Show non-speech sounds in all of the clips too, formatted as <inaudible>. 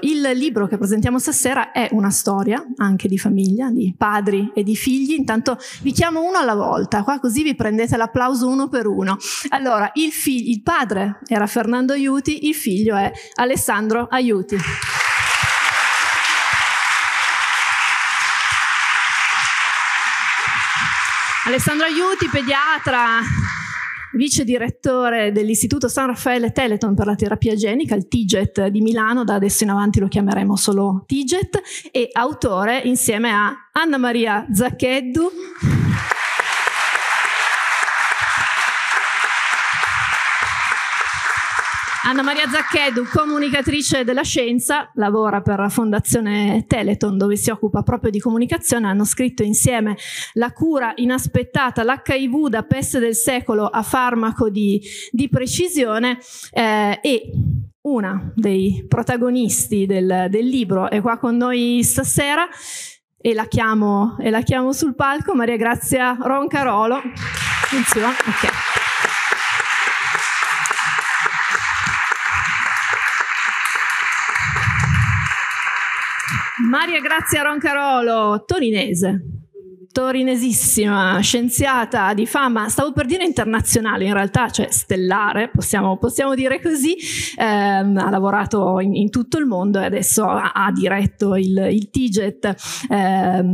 Eh, il libro che presentiamo stasera è una storia anche di famiglia, di padri e di figli. Intanto vi chiamo uno alla volta, qua così vi prendete l'applauso uno per uno. Allora, il, il padre era Fernando Aiuti, il figlio è Alessandro Aiuti. Alessandro Aiuti, pediatra, vice direttore dell'Istituto San Raffaele Teleton per la terapia genica, il TIGET di Milano, da adesso in avanti lo chiameremo solo TIGET, e autore insieme a Anna Maria Zaccheddu Anna Maria Zacchedu, comunicatrice della scienza, lavora per la Fondazione Teleton dove si occupa proprio di comunicazione, hanno scritto insieme La cura inaspettata, l'HIV da peste del secolo a farmaco di, di precisione eh, e una dei protagonisti del, del libro è qua con noi stasera e la chiamo, e la chiamo sul palco, Maria Grazia Roncarolo. Funziona? Ok. Maria Grazia Roncarolo, torinese, torinesissima, scienziata di fama, stavo per dire internazionale in realtà, cioè stellare, possiamo, possiamo dire così, eh, ha lavorato in, in, tutto il mondo e adesso ha, ha diretto il, il TIGET, eh,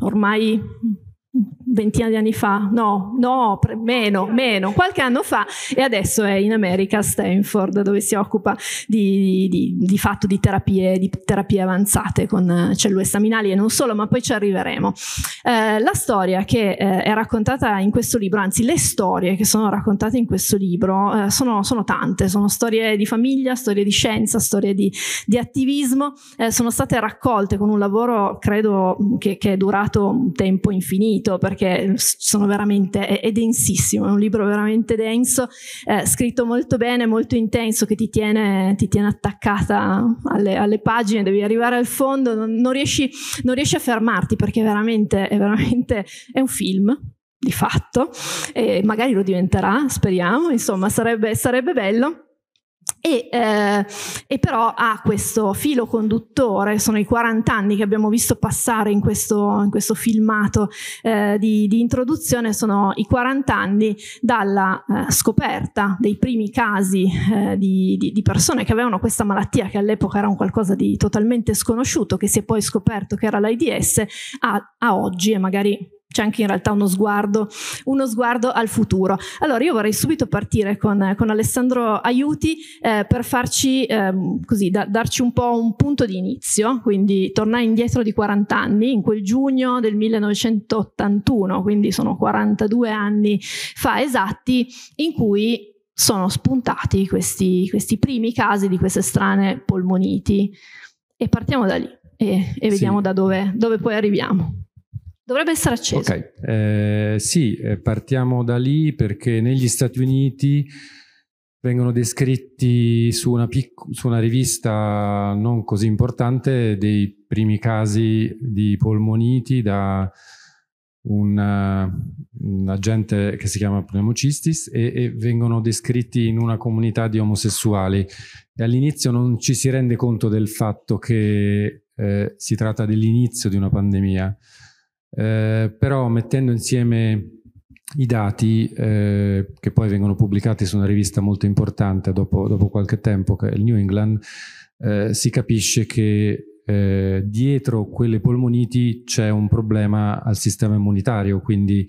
ormai ventina di anni fa, no, no, meno, meno, qualche anno fa e adesso è in America a Stanford dove si occupa di, di, di fatto di terapie, di terapie, avanzate con eh, cellule staminali e non solo, ma poi ci arriveremo. Eh, la storia che eh, è raccontata in questo libro, anzi le storie che sono raccontate in questo libro eh, sono, sono, tante, sono storie di famiglia, storie di scienza, storie di, attivismo, eh, sono state raccolte con un lavoro credo che, che è durato un tempo infinito perché perché sono veramente, è, è densissimo, è un libro veramente denso, eh, scritto molto bene, molto intenso, che ti tiene, ti tiene attaccata alle, alle, pagine, devi arrivare al fondo, non, non, riesci, non riesci, a fermarti perché veramente, è veramente, è un film, di fatto, e magari lo diventerà, speriamo, insomma sarebbe, sarebbe bello. E, eh, e, però ha questo filo conduttore, sono i 40 anni che abbiamo visto passare in questo, in questo filmato eh, di, di, introduzione, sono i 40 anni dalla eh, scoperta dei primi casi eh, di, di, di, persone che avevano questa malattia che all'epoca era un qualcosa di totalmente sconosciuto, che si è poi scoperto che era l'AIDS, a, a oggi e magari c'è anche in realtà uno sguardo, uno sguardo, al futuro. Allora io vorrei subito partire con, con Alessandro Aiuti eh, per farci eh, così, da, darci un po' un punto di inizio, quindi tornare indietro di 40 anni, in quel giugno del 1981, quindi sono 42 anni fa esatti, in cui sono spuntati questi, questi primi casi di queste strane polmoniti. E partiamo da lì e, e vediamo sì. da dove, dove poi arriviamo. Dovrebbe essere acceso. Ok, eh, sì, eh, partiamo da lì perché negli Stati Uniti vengono descritti su una, su una, rivista non così importante dei primi casi di polmoniti da un, un agente che si chiama pneumocistis e, e vengono descritti in una comunità di omosessuali. all'inizio non ci si rende conto del fatto che eh, si tratta dell'inizio di una pandemia. Eh, però mettendo insieme i dati eh, che poi vengono pubblicati su una rivista molto importante dopo, dopo qualche tempo, che è il New England, eh, si capisce che eh, dietro quelle polmoniti c'è un problema al sistema immunitario, quindi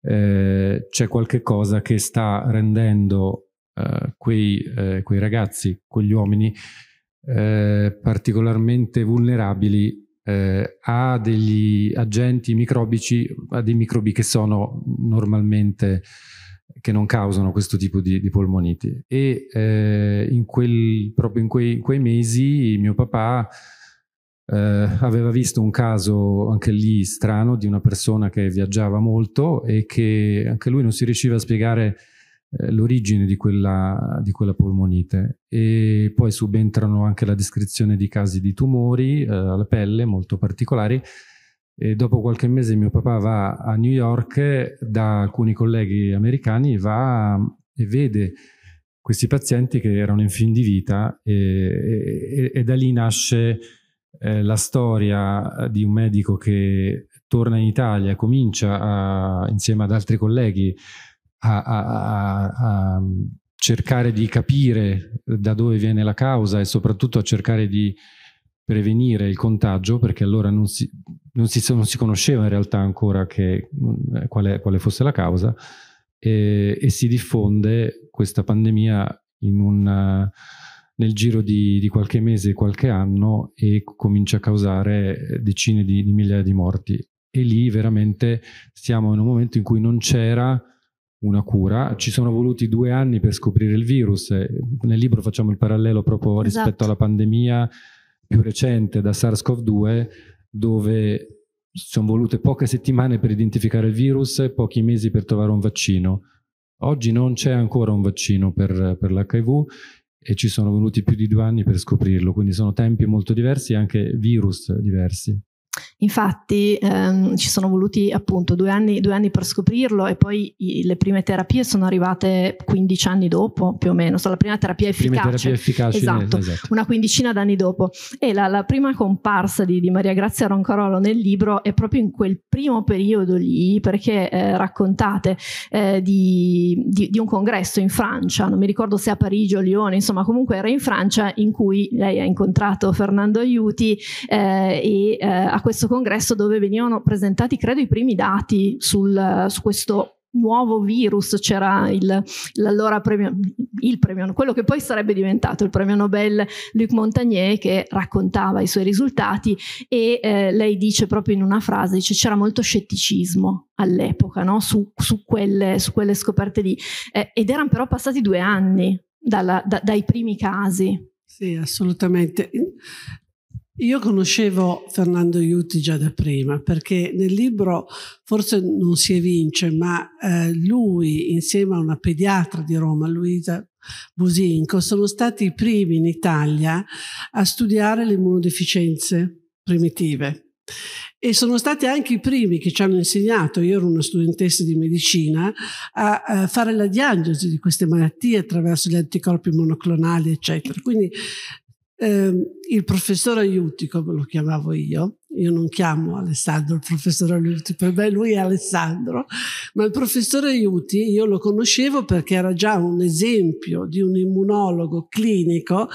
eh, c'è qualche cosa che sta rendendo quei, quei, ragazzi, quegli uomini, particolarmente vulnerabili eh, ha degli agenti microbici, ha dei microbi che sono normalmente che non causano questo tipo di, di polmoniti. E eh, in quel, proprio in quei, in quei, mesi mio papà eh, aveva visto un caso anche lì strano di una persona che viaggiava molto e che anche lui non si riusciva a spiegare eh, l'origine di quella, di quella, polmonite e poi subentrano anche la descrizione di casi di tumori eh, alla pelle molto particolari e dopo qualche mese mio papà va a New York da alcuni colleghi americani va e vede questi pazienti che erano in fin di vita e, e, e da lì nasce eh, la storia di un medico che torna in Italia, comincia a, insieme ad altri colleghi a, a, a, a cercare di capire da dove viene la causa e soprattutto a cercare di prevenire il contagio perché allora non si, non si, non si conosceva in realtà ancora che, eh, quale, quale, fosse la causa e, e, si diffonde questa pandemia in un, nel giro di, di, qualche mese, qualche anno e comincia a causare decine di, di migliaia di morti e lì veramente siamo in un momento in cui non c'era una cura. Ci sono voluti due anni per scoprire il virus. Eh, nel libro facciamo il parallelo proprio esatto. rispetto alla pandemia più recente da SARS-CoV-2, dove sono volute poche settimane per identificare il virus e pochi mesi per trovare un vaccino. Oggi non c'è ancora un vaccino per, per l'HIV e ci sono voluti più di due anni per scoprirlo, quindi sono tempi molto diversi e anche virus diversi. Infatti ehm, ci sono voluti appunto due anni, due anni per scoprirlo e poi i, le prime terapie sono arrivate 15 anni dopo più o meno, so, la prima terapia efficace, esatto, esatto, una quindicina d'anni dopo e la, la prima comparsa di, di, Maria Grazia Roncarolo nel libro è proprio in quel primo periodo lì perché eh, raccontate eh, di, di, di, un congresso in Francia, non mi ricordo se a Parigi o Lione, insomma comunque era in Francia in cui lei ha incontrato Fernando Aiuti eh, e ha eh, questo congresso dove venivano presentati, credo, i primi dati sul, su questo nuovo virus, c'era il, l'allora premio, il premio, quello che poi sarebbe diventato il premio Nobel Luc Montagnier che raccontava i suoi risultati e eh, lei dice proprio in una frase, dice c'era molto scetticismo all'epoca no? su, su, quelle, su, quelle, scoperte lì eh, ed erano però passati due anni dalla, da, dai primi casi. Sì, assolutamente. Io conoscevo Fernando Iuti già da prima perché nel libro forse non si evince, ma eh, lui insieme a una pediatra di Roma, Luisa Businco, sono stati i primi in Italia a studiare le immunodeficienze primitive e sono stati anche i primi che ci hanno insegnato, io ero una studentessa di medicina, a, a eh, fare la diagnosi di queste malattie attraverso gli anticorpi monoclonali, eccetera. Quindi eh, il professor Aiuti, come lo chiamavo io, io non chiamo Alessandro il professor Aiuti, per me lui è Alessandro, ma il professor Aiuti io lo conoscevo perché era già un esempio di un immunologo clinico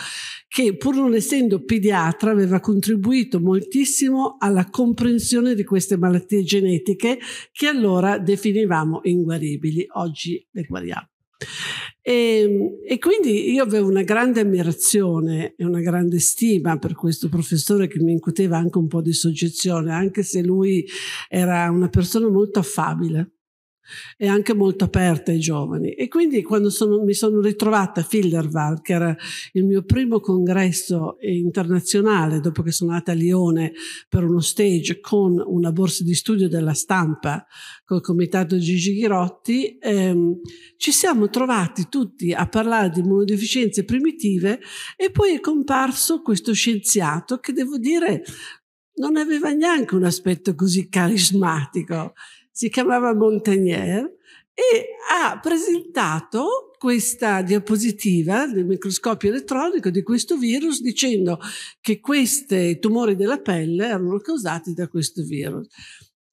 che pur non essendo pediatra aveva contribuito moltissimo alla comprensione di queste malattie genetiche che allora definivamo inguaribili, oggi le guariamo. E, ehm, e, quindi io avevo una grande ammirazione e una grande stima per questo professore che mi incuteva anche un po' di soggezione, anche se lui era una persona molto affabile e anche molto aperta ai giovani. E quindi quando sono, mi sono ritrovata a Filderval, che era il mio primo congresso internazionale, dopo che sono andata a Lione per uno stage con una borsa di studio della stampa, col comitato Gigi Ghirotti, ehm, ci siamo trovati tutti a parlare di immunodeficienze primitive e poi è comparso questo scienziato che devo dire non aveva neanche un aspetto così carismatico si chiamava Montagnier e ha presentato questa diapositiva del microscopio elettronico di questo virus dicendo che questi tumori della pelle erano causati da questo virus.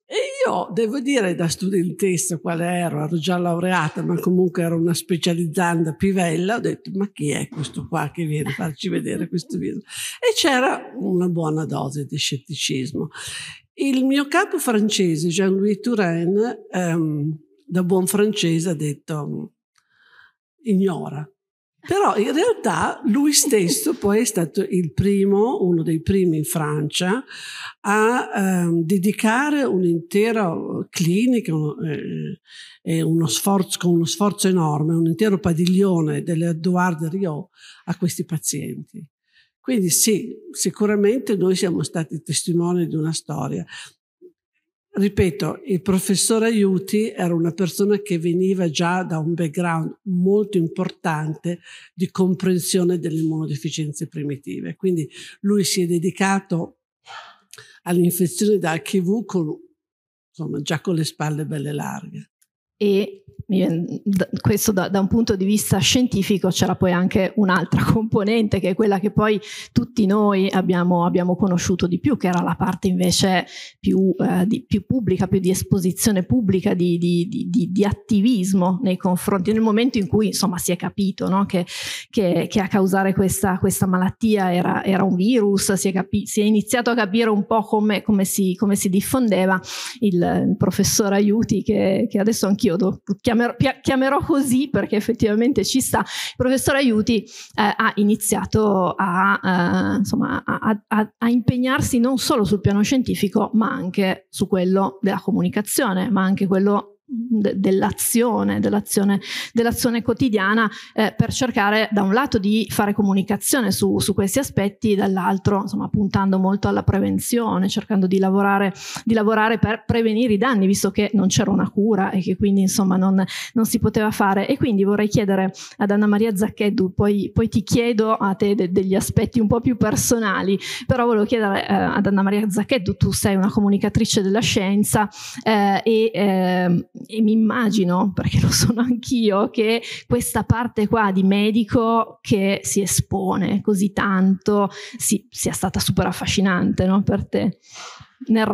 E io devo dire da studentessa quale ero, ero già laureata, ma comunque ero una specializzanda pivella, ho detto ma chi è questo qua che viene a farci vedere questo virus? E c'era una buona dose di scetticismo. Il mio capo francese, Jean-Louis Touraine, ehm, da buon francese ha detto mm, ignora. Però in realtà lui stesso <laughs> poi è stato il primo, uno dei primi in Francia, a ehm, dedicare un'intera clinica eh, e uno sforzo, con uno sforzo enorme, un intero padiglione delle Edouard Riot a questi pazienti. Quindi sì, sicuramente noi siamo stati testimoni di una storia. Ripeto, il professor Aiuti era una persona che veniva già da un background molto importante di comprensione delle immunodeficienze primitive, quindi lui si è dedicato all'infezione da HIV con, insomma, già con le spalle belle larghe. E questo da, da, un punto di vista scientifico c'era poi anche un'altra <laughs> componente che è quella che poi tutti noi abbiamo, abbiamo conosciuto di più che era la parte invece più, eh, di, più pubblica, più di esposizione pubblica di, di, di, attivismo nei confronti nel momento in cui insomma si è capito no? che, che, che, a causare questa, questa malattia era, era, un virus si è, capi, si è, iniziato a capire un po' come, come, si, come si, diffondeva il, il, professor Aiuti che, che adesso anch'io do, chiamo chiamerò, chiamerò, così perché effettivamente ci sta, il professor Aiuti eh, ha iniziato a, eh, insomma, a, a, a, impegnarsi non solo sul piano scientifico ma anche su quello della comunicazione, ma anche quello de- dell'azione, dell'azione, dell'azione, quotidiana eh, per cercare da un lato di fare comunicazione su, su, questi aspetti, dall'altro insomma puntando molto alla prevenzione, cercando di lavorare, di lavorare per prevenire i danni, visto che non c'era una cura e che quindi insomma non, non si poteva fare. E quindi vorrei chiedere ad Anna Maria Zaccheddu, poi, poi ti chiedo a te de- degli aspetti un po' più personali, però volevo chiedere eh, ad Anna Maria Zaccheddu, tu sei una comunicatrice della scienza eh, e ehm, e mi immagino, perché lo sono anch'io, che questa parte qua di medico che si espone così tanto si, sia stata super affascinante no, per te nel,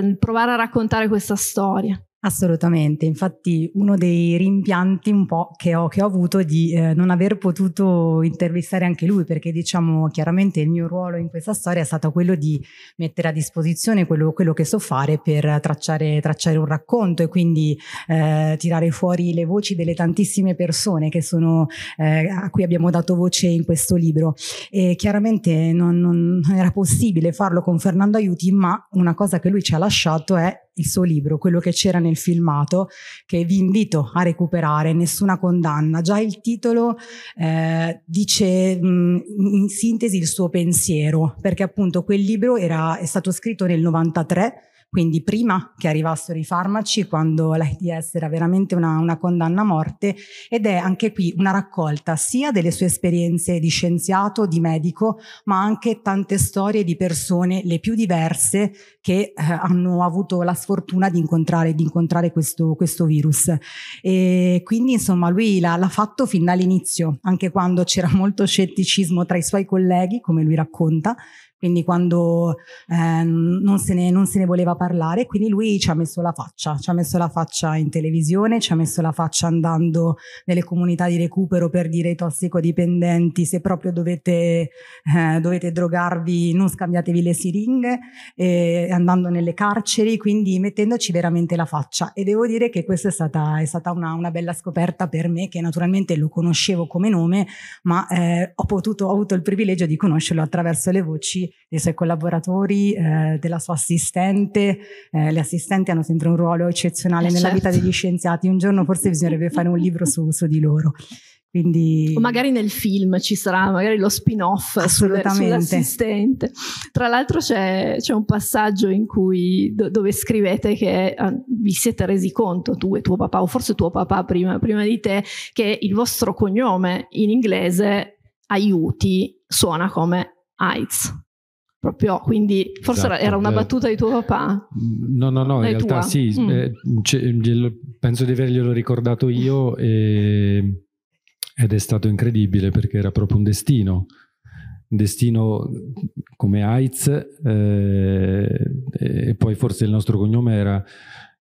nel provare a raccontare questa storia. Assolutamente, infatti uno dei rimpianti un po' che ho, che ho avuto di eh, non aver potuto intervistare anche lui perché diciamo chiaramente il mio ruolo in questa storia è stato quello di mettere a disposizione quello, quello che so fare per tracciare, tracciare un racconto e quindi eh, tirare fuori le voci delle tantissime persone sono, eh, a cui abbiamo dato voce in questo libro e chiaramente non, non era possibile farlo con Fernando Aiuti ma una cosa che lui ci ha lasciato è il suo libro, quello che c'era nel filmato, che vi invito a recuperare, Nessuna condanna. Già il titolo eh, dice mh, in sintesi il suo pensiero, perché appunto quel libro era, è stato scritto nel 93 quindi prima che arrivassero i farmaci, quando l'AIDS era veramente una, una condanna a morte, ed è anche qui una raccolta sia delle sue esperienze di scienziato, di medico, ma anche tante storie di persone le più diverse che eh, hanno avuto la sfortuna di incontrare, di incontrare questo, questo virus. E quindi insomma lui l'ha, l'ha fatto fin dall'inizio, anche quando c'era molto scetticismo tra i suoi colleghi, come lui racconta, quindi quando eh, non, se ne, non, se ne, voleva parlare, quindi lui ci ha messo la faccia, ci ha messo la faccia in televisione, ci ha messo la faccia andando nelle comunità di recupero per dire ai tossicodipendenti se proprio dovete, eh, dovete drogarvi non scambiatevi le siringhe, eh, andando nelle carceri, quindi mettendoci veramente la faccia e devo dire che questa è stata, è stata una, una bella scoperta per me che naturalmente lo conoscevo come nome, ma eh, ho, potuto, ho avuto il privilegio di conoscerlo attraverso le voci amici, dei suoi collaboratori, eh, della sua assistente. Eh, le assistenti hanno sempre un ruolo eccezionale eh, nella certo. vita degli certo. scienziati. Un giorno forse <laughs> bisognerebbe fare un libro su, su di loro. Quindi... O magari nel film ci sarà magari lo spin-off sull'assistente. Tra l'altro c'è, c'è, un passaggio in cui, do, dove scrivete che eh, vi siete resi conto, tu e tuo papà, o forse tuo papà prima, prima di te, che il vostro cognome in inglese aiuti suona come AIDS. Proprio, quindi forse esatto. era una eh, battuta di tuo papà. No, no, no, in realtà tua. sì, mm. eh, penso di averglielo ricordato io e, ed è stato incredibile perché era proprio un destino. Un destino come AIDS eh, e poi forse il nostro cognome era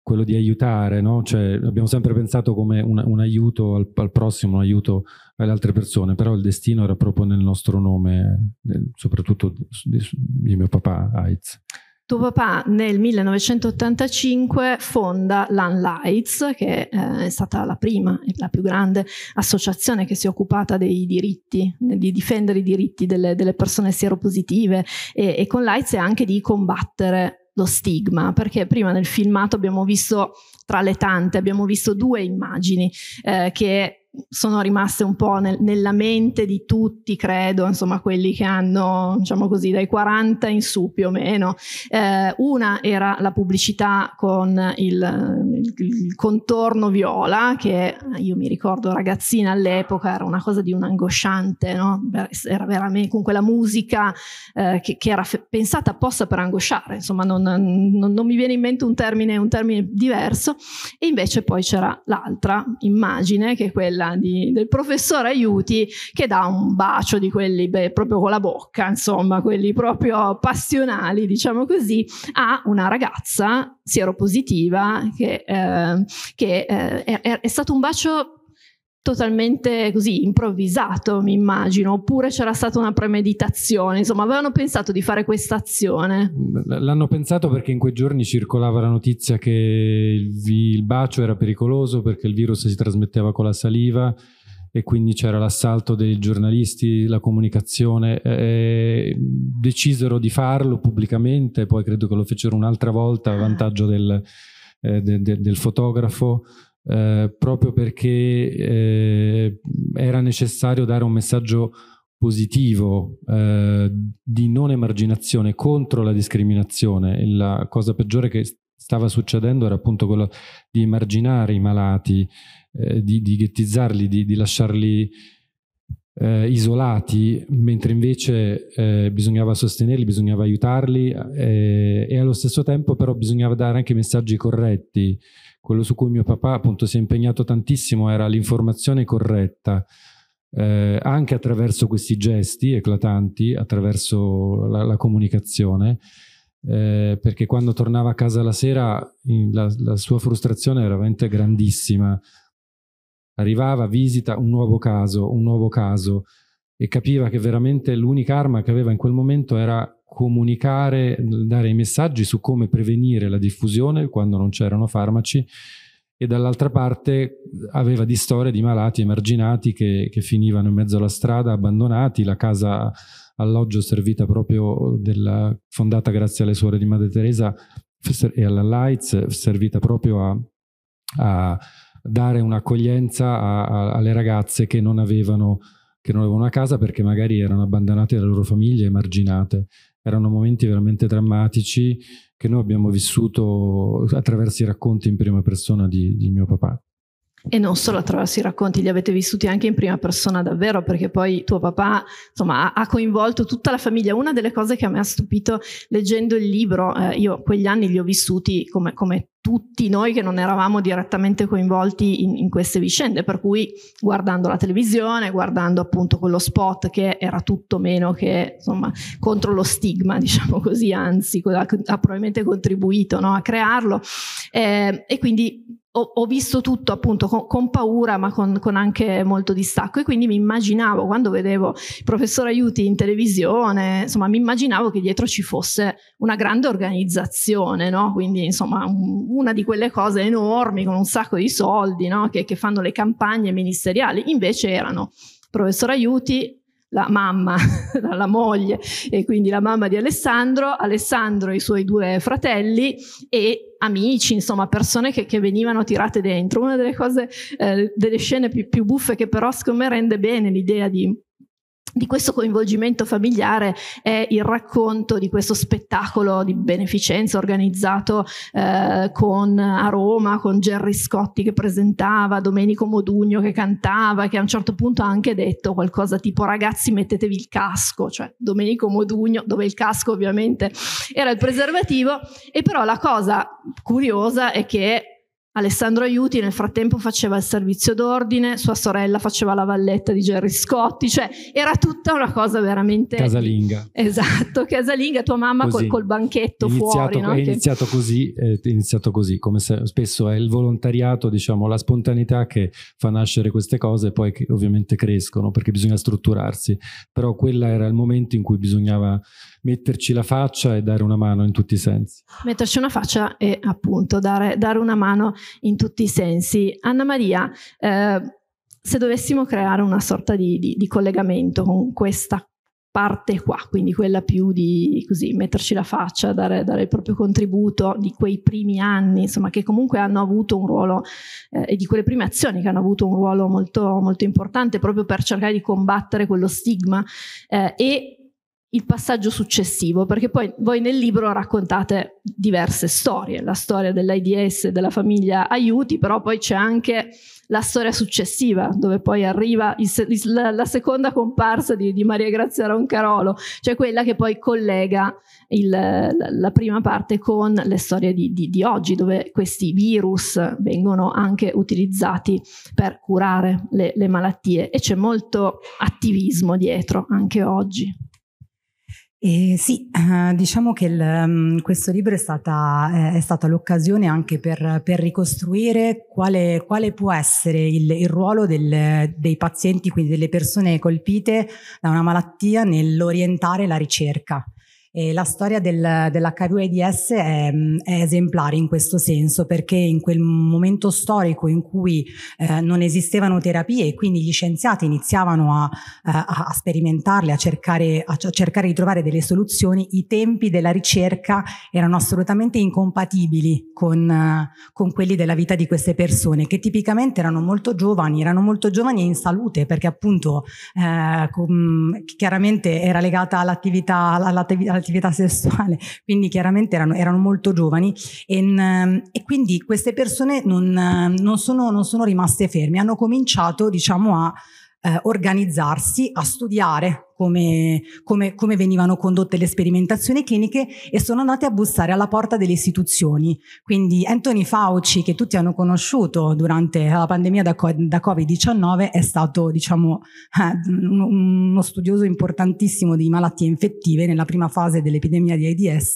quello di aiutare, no? cioè, abbiamo sempre pensato come un, un aiuto al, al, prossimo, un aiuto alle altre persone, però il destino era proprio nel nostro nome, soprattutto di, di, mio papà Heitz. Tuo papà nel 1985 fonda l'Unlights, che eh, è stata la prima e la più grande associazione che si è occupata dei diritti, di difendere i diritti delle, delle persone sieropositive e, e con l'Aids è anche di combattere lo stigma, perché prima nel filmato abbiamo visto, tra le tante, abbiamo visto due immagini eh, che sono rimaste un po' nel, nella mente di tutti, credo, insomma, quelli che hanno, diciamo così, dai 40 in su più o meno. Eh, una era la pubblicità con il, il, contorno viola, che io mi ricordo ragazzina all'epoca era una cosa di un angosciante, no? Era veramente con quella musica eh, che, che, era f- pensata apposta per angosciare, insomma, non, non, non mi viene in mente un termine, un termine diverso. E invece poi c'era l'altra immagine, che è quella di, del professore Aiuti che dà un bacio di quelli beh, proprio con la bocca, insomma, quelli proprio passionali, diciamo così, a una ragazza sieropositiva che, eh, che eh, è, è stato un bacio totalmente così improvvisato, mi immagino, oppure c'era stata una premeditazione, insomma, avevano pensato di fare questa azione? L'hanno pensato perché in quei giorni circolava la notizia che il, il bacio era pericoloso perché il virus si trasmetteva con la saliva e quindi c'era l'assalto dei giornalisti, la comunicazione, eh, decisero di farlo pubblicamente, poi credo che lo fecero un'altra volta a vantaggio del, eh, de, de, del fotografo eh, proprio perché eh, era necessario dare un messaggio positivo eh, di non emarginazione contro la discriminazione. E la cosa peggiore che stava succedendo era appunto quello di emarginare i malati, eh, di, di, ghettizzarli, di, di lasciarli eh, isolati, mentre invece eh, bisognava sostenerli, bisognava aiutarli eh, e allo stesso tempo però bisognava dare anche messaggi corretti quello su cui mio papà appunto si è impegnato tantissimo era l'informazione corretta, eh, anche attraverso questi gesti eclatanti, attraverso la, la comunicazione, eh, perché quando tornava a casa la sera la, la, sua frustrazione era veramente grandissima. Arrivava, visita un nuovo caso, un nuovo caso e capiva che veramente l'unica arma che aveva in quel momento era comunicare, dare i messaggi su come prevenire la diffusione quando non c'erano farmaci e dall'altra parte aveva di storie di malati emarginati che, che finivano in mezzo alla strada, abbandonati, la casa alloggio servita proprio della, fondata grazie alle suore di Madre Teresa e alla Lights, servita proprio a, a dare un'accoglienza a, a, alle ragazze che non avevano che non avevano una casa perché magari erano abbandonate dalle loro famiglie, emarginate erano momenti veramente drammatici che noi abbiamo vissuto attraverso i racconti in prima persona di, di mio papà. E non solo attraverso i racconti, li avete vissuti anche in prima persona davvero, perché poi tuo papà insomma, ha coinvolto tutta la famiglia. Una delle cose che a me ha stupito leggendo il libro, eh, io quegli anni li ho vissuti come, come tutti noi che non eravamo direttamente coinvolti in, in, queste vicende, per cui guardando la televisione, guardando appunto quello spot che era tutto meno che insomma contro lo stigma, <laughs> diciamo così, anzi ha, probabilmente contribuito no, a crearlo eh, e quindi ho, ho visto tutto appunto con, con paura ma con, con, anche molto distacco e quindi mi immaginavo quando vedevo il professor Aiuti in televisione, insomma mi immaginavo che dietro ci fosse una grande organizzazione, no? quindi insomma una di quelle cose enormi con un sacco di soldi no? che, che fanno le campagne ministeriali, invece erano professor Aiuti, la mamma, <laughs> la moglie e quindi la mamma di Alessandro, Alessandro e i suoi due fratelli e amici, insomma persone che, che venivano tirate dentro. Una delle cose, eh, delle scene più, più buffe che però secondo me rende bene l'idea di, di questo coinvolgimento familiare è il racconto di questo spettacolo di beneficenza organizzato eh, con, a Roma con Gerry Scotti che presentava, Domenico Modugno che cantava, che a un certo punto ha anche detto qualcosa tipo ragazzi mettetevi il casco, cioè Domenico Modugno dove il casco ovviamente era il preservativo e però la cosa curiosa è che Alessandro Aiuti nel frattempo faceva il servizio d'ordine, sua sorella faceva la valletta di Gerry Scotti, cioè era tutta una cosa veramente... Casalinga. Esatto, casalinga, tua mamma col, col, banchetto iniziato, fuori. No? È, iniziato così, è iniziato così, come se, spesso è il volontariato, diciamo, la spontaneità che fa nascere queste cose e poi ovviamente crescono perché bisogna strutturarsi, però quella era il momento in cui bisognava metterci la faccia e dare una mano in tutti i sensi. Metterci una faccia e appunto dare, dare una mano in tutti i sensi. Anna Maria, eh, se dovessimo creare una sorta di, di, di collegamento con questa parte qua, quindi quella più di così, metterci la faccia, dare, dare, il proprio contributo di quei primi anni, insomma, che comunque hanno avuto un ruolo eh, e di quelle prime azioni che hanno avuto un ruolo molto, molto importante proprio per cercare di combattere quello stigma eh, e il passaggio successivo, perché poi voi nel libro raccontate diverse storie, la storia dell'AIDS, e della famiglia Aiuti, però poi c'è anche la storia successiva, dove poi arriva il, la, la, seconda comparsa di, di, Maria Grazia Roncarolo, cioè quella che poi collega il, la, la, prima parte con le storie di, di, di oggi, dove questi virus vengono anche utilizzati per curare le, le malattie e c'è molto attivismo dietro anche oggi. Eh, sì, eh, diciamo che il, mm, questo libro è stata, eh, è stata l'occasione anche per, per ricostruire quale, quale, può essere il, il ruolo del, dei pazienti, quindi delle persone colpite da una malattia nell'orientare la ricerca. E la storia del, dell'HIV-AIDS è, è, esemplare in questo senso perché in quel momento storico in cui eh, non esistevano terapie e quindi gli scienziati iniziavano a, eh, a, a sperimentarle, a cercare, a cercare di trovare delle soluzioni, i tempi della ricerca erano assolutamente incompatibili con, con quelli della vita di queste persone che tipicamente erano molto giovani, erano molto giovani e in salute perché appunto eh, com, chiaramente era legata all'attività all dell'attività sessuale, quindi chiaramente erano, erano molto giovani e, mm, e, quindi queste persone non, non, sono, non sono rimaste ferme, hanno cominciato diciamo a eh, organizzarsi, a studiare come, come, come, venivano condotte le sperimentazioni cliniche e sono andate a bussare alla porta delle istituzioni. Quindi Anthony Fauci, che tutti hanno conosciuto durante la pandemia da, da Covid-19, è stato diciamo, eh, uno studioso importantissimo di malattie infettive. Nella prima fase dell'epidemia di AIDS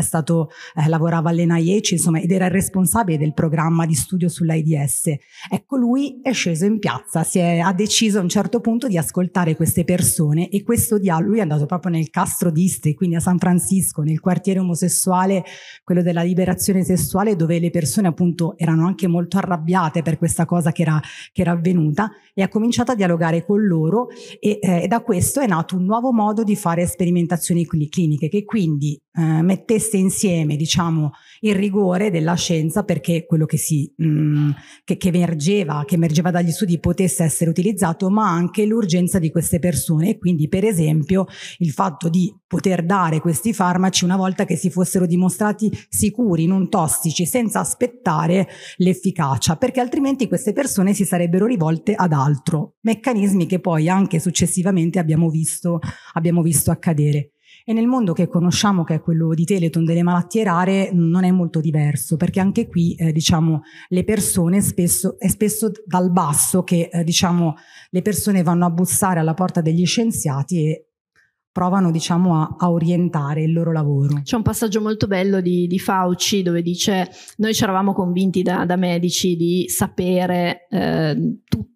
stato, eh, lavorava all'NIH insomma, ed era il responsabile del programma di studio sull'AIDS. Ecco, lui è sceso in piazza, si è, ha deciso a un certo punto di ascoltare queste persone e questo dialogo, lui è andato proprio nel Castro District, quindi a San Francisco, nel quartiere omosessuale, quello della liberazione sessuale, dove le persone appunto erano anche molto arrabbiate per questa cosa che era, che era avvenuta e ha cominciato a dialogare con loro e, eh, da questo è nato un nuovo modo di fare sperimentazioni cliniche che quindi eh, mettesse insieme diciamo il rigore della scienza perché quello che, si, mh, mm, che, che, emergeva, che emergeva dagli studi potesse essere utilizzato, ma anche l'urgenza di queste persone e quindi per esempio il fatto di poter dare questi farmaci una volta che si fossero dimostrati sicuri, non tossici, senza aspettare l'efficacia, perché altrimenti queste persone si sarebbero rivolte ad altro, meccanismi che poi anche successivamente abbiamo visto, abbiamo visto accadere. E nel mondo che conosciamo, che è quello di Teleton, delle malattie rare, non è molto diverso, perché anche qui, eh, diciamo, le persone spesso, è spesso dal basso che, eh, diciamo, le persone vanno a bussare alla porta degli scienziati e provano diciamo a, a, orientare il loro lavoro. C'è un passaggio molto bello di, di Fauci dove dice noi ci eravamo convinti da, da medici di sapere eh, tutto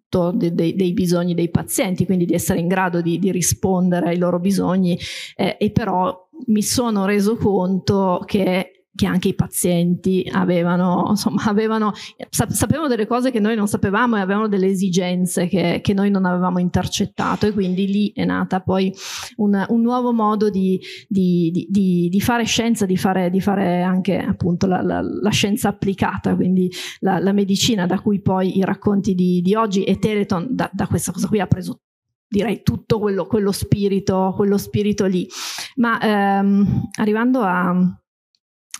dei, dei, bisogni dei pazienti, quindi di essere in grado di, di rispondere ai loro bisogni eh, e però mi sono reso conto che che anche i pazienti avevano, insomma, avevano, sapevano delle cose che noi non sapevamo e avevano delle esigenze che, che noi non avevamo intercettato e quindi lì è nata poi un, un nuovo modo di, di, di, di, fare scienza, di fare, fare anche appunto la, la, la, scienza applicata, quindi la, la, medicina da cui poi i racconti di, oggi e Teleton da, da questa cosa qui ha preso direi tutto quello, quello, spirito, quello spirito lì. Ma ehm, arrivando a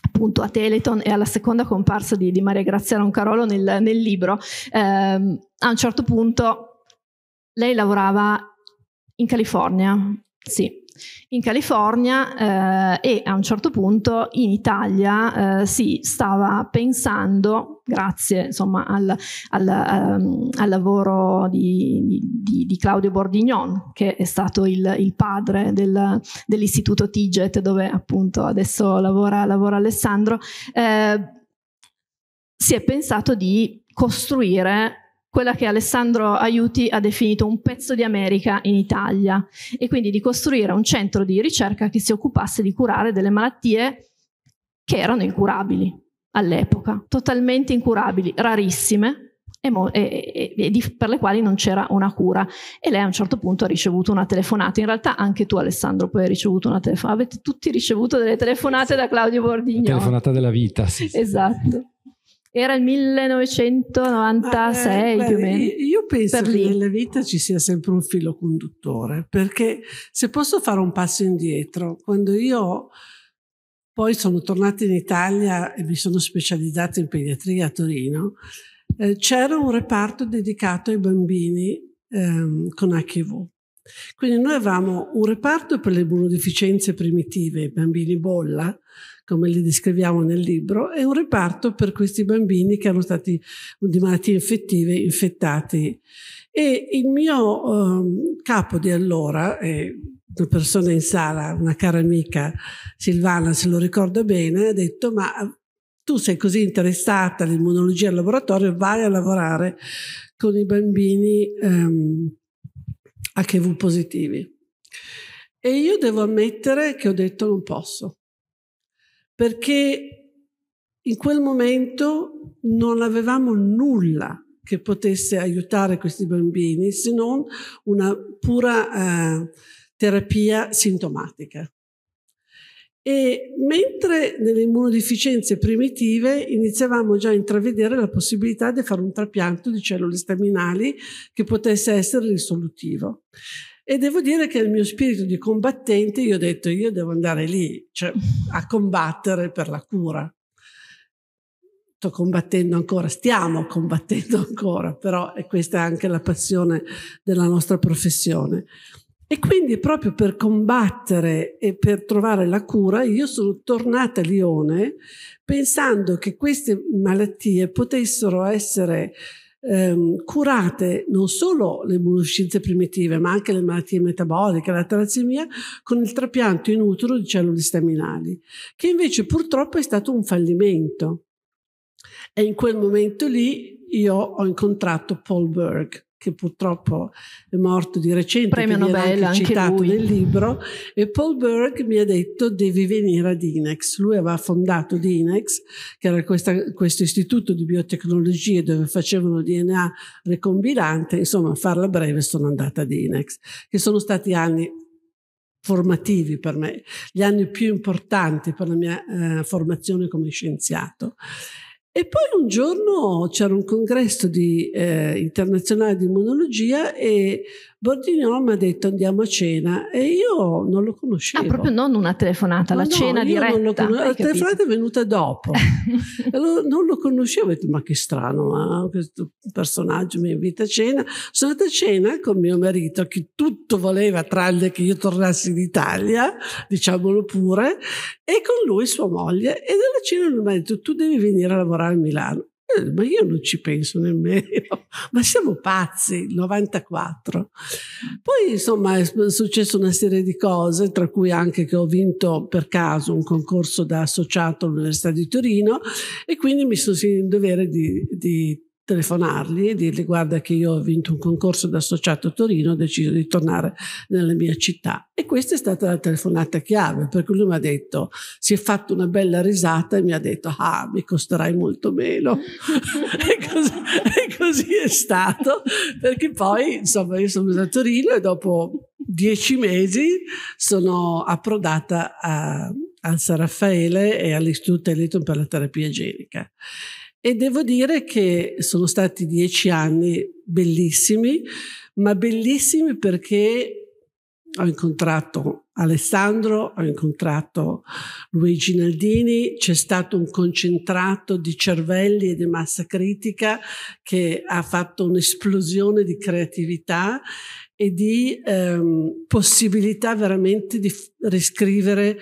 appunto a Teleton e alla seconda comparsa di, di Maria Grazia Uncarolo nel, nel libro, ehm, a un certo punto lei lavorava in California, sì, in California eh, e a un certo punto in Italia eh, si stava pensando, grazie insomma, al, al, um, al lavoro di, di, di, Claudio Bordignon, che è stato il, il padre del, dell'istituto TIGET, dove appunto adesso lavora, lavora Alessandro, eh, si è pensato di costruire quella che Alessandro Aiuti ha definito un pezzo di America in Italia e quindi di costruire un centro di ricerca che si occupasse di curare delle malattie che erano incurabili all'epoca, totalmente incurabili, rarissime e, e, e di, per le quali non c'era una cura. E lei a un certo punto ha ricevuto una telefonata, in realtà anche tu Alessandro poi hai ricevuto una telefonata, avete tutti ricevuto delle telefonate da Claudio Bordigno. La telefonata della vita, sì. Esatto. Era il 1996 beh, beh, più o meno. Io penso che lì. nella vita ci sia sempre un filo conduttore, perché se posso fare un passo indietro, quando io poi sono tornata in Italia e mi sono specializzata in pediatria a Torino, eh, c'era un reparto dedicato ai bambini ehm, con HIV. Quindi noi avevamo un reparto per le immunodeficienze primitive, i bambini bolla, come li descriviamo nel libro, e un reparto per questi bambini che erano stati di malattie infettive infettati. E il mio um, capo di allora, eh, una persona in sala, una cara amica Silvana, se lo ricorda bene, ha detto ma eh, tu sei così interessata all'immunologia al laboratorio, vai a lavorare con i bambini ehm, HIV positivi. E io devo ammettere che ho detto non posso perché in quel momento non avevamo nulla che potesse aiutare questi bambini se non una pura eh, terapia sintomatica. E mentre nelle immunodeficienze primitive iniziavamo già a intravedere la possibilità di fare un trapianto di cellule staminali che potesse essere risolutivo. E devo dire che il mio spirito di combattente, io ho detto, io devo andare lì, cioè, a combattere per la cura. Sto combattendo ancora, stiamo combattendo ancora, però e questa è anche la passione della nostra professione. E quindi proprio per combattere e per trovare la cura, io sono tornata a Lione pensando che queste malattie potessero essere ehm, curate non solo le immunoscienze primitive, ma anche le malattie metaboliche, la talassemia, con il trapianto in utero di cellule staminali, che invece purtroppo è stato un fallimento. E in quel momento lì io ho incontrato Paul Berg, che purtroppo è morto di recente, Premio Nobel, anche citato anche nel libro, e Paul Berg mi ha detto devi venire ad Inex. Lui aveva fondato Inex, che era questa, questo istituto di biotecnologie dove facevano DNA recombinante, insomma, a farla breve sono andata ad Inex, che sono stati anni formativi per me, gli anni più importanti per la mia eh, formazione come scienziato. E poi un giorno c'era un congresso di, eh, internazionale di immunologia e Bordignon mi ha detto andiamo a cena e io non lo ah, conoscevo. Ah, proprio non una telefonata, ma la no, cena diretta. Non lo con... La telefonata è venuta dopo. allora, <laughs> non lo conoscevo, ho detto ma che strano, ma ah, questo personaggio mi invita a cena. Sono andata a cena con mio marito che tutto voleva tranne che io tornassi in Italia, diciamolo pure, e con lui sua moglie. E nella cena lui mi ha detto tu devi venire a lavorare a Milano. Eh, ma io non ci penso nemmeno, <laughs> ma siamo pazzi, 94. Poi insomma è successa una serie di cose, tra cui anche che ho vinto per caso un concorso da associato all'Università di Torino e quindi mi sono sentito in dovere di, di telefonarli e dirgli guarda che io ho vinto un concorso d'associato a Torino, ho deciso di tornare nella mia città. E questa è stata la telefonata chiave, perché lui mi ha detto, si è fatto una bella risata e mi ha detto, ah, mi costerai molto meno. <laughs> e, così, e, così, è stato, perché poi, insomma, io sono venuta a Torino e dopo dieci mesi sono approdata a, al San Raffaele e all'Istituto Eliton per la terapia genica e devo dire che sono stati dieci anni bellissimi, ma bellissimi perché ho incontrato Alessandro, ho incontrato Luigi Naldini, c'è stato un concentrato di cervelli e di massa critica che ha fatto un'esplosione di creatività e di ehm, possibilità veramente di riscrivere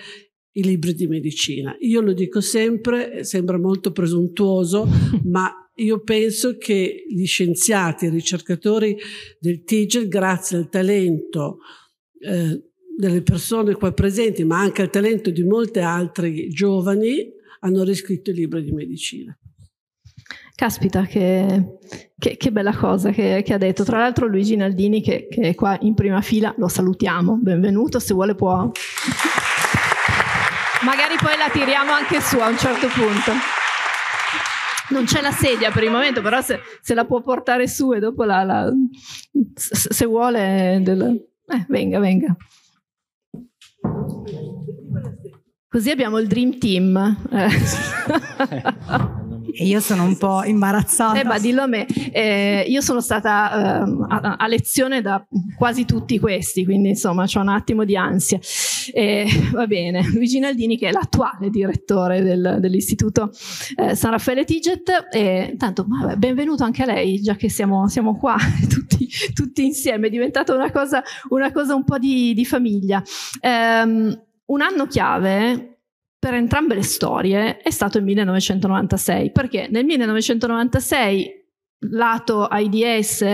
i libri di medicina. Io lo dico sempre, sembra molto presuntuoso, <laughs> ma io penso che gli scienziati, i ricercatori del TIGEL, grazie al talento eh, delle persone qua presenti, ma anche al talento di molti altri giovani, hanno riscritto i libri di medicina. Caspita, che, che, che, bella cosa che, che, ha detto. Tra l'altro Luigi Naldini, che, che è qua in prima fila, lo salutiamo. Benvenuto, se vuole può... Magari poi la tiriamo anche su a un certo punto. Non c'è la sedia per il momento, però se, se la può portare su e dopo la... la se vuole... Del... Eh, venga, venga. Così abbiamo il Dream Team. Eh. <laughs> e io sono un po' imbarazzata. Eh, beh, dillo a me. Eh, io sono stata eh, a, a, lezione da quasi tutti questi, quindi insomma ho un attimo di ansia. Eh, va bene, Luigi Naldini che è l'attuale direttore del, dell'istituto eh, San Raffaele Tiget, e tanto vabbè, benvenuto anche a lei, già che siamo, siamo qua <laughs> tutti, tutti, insieme, è diventata una cosa, una cosa un po' di, di famiglia. Um, un anno chiave per entrambe le storie è stato il 1996, perché nel 1996, lato AIDS,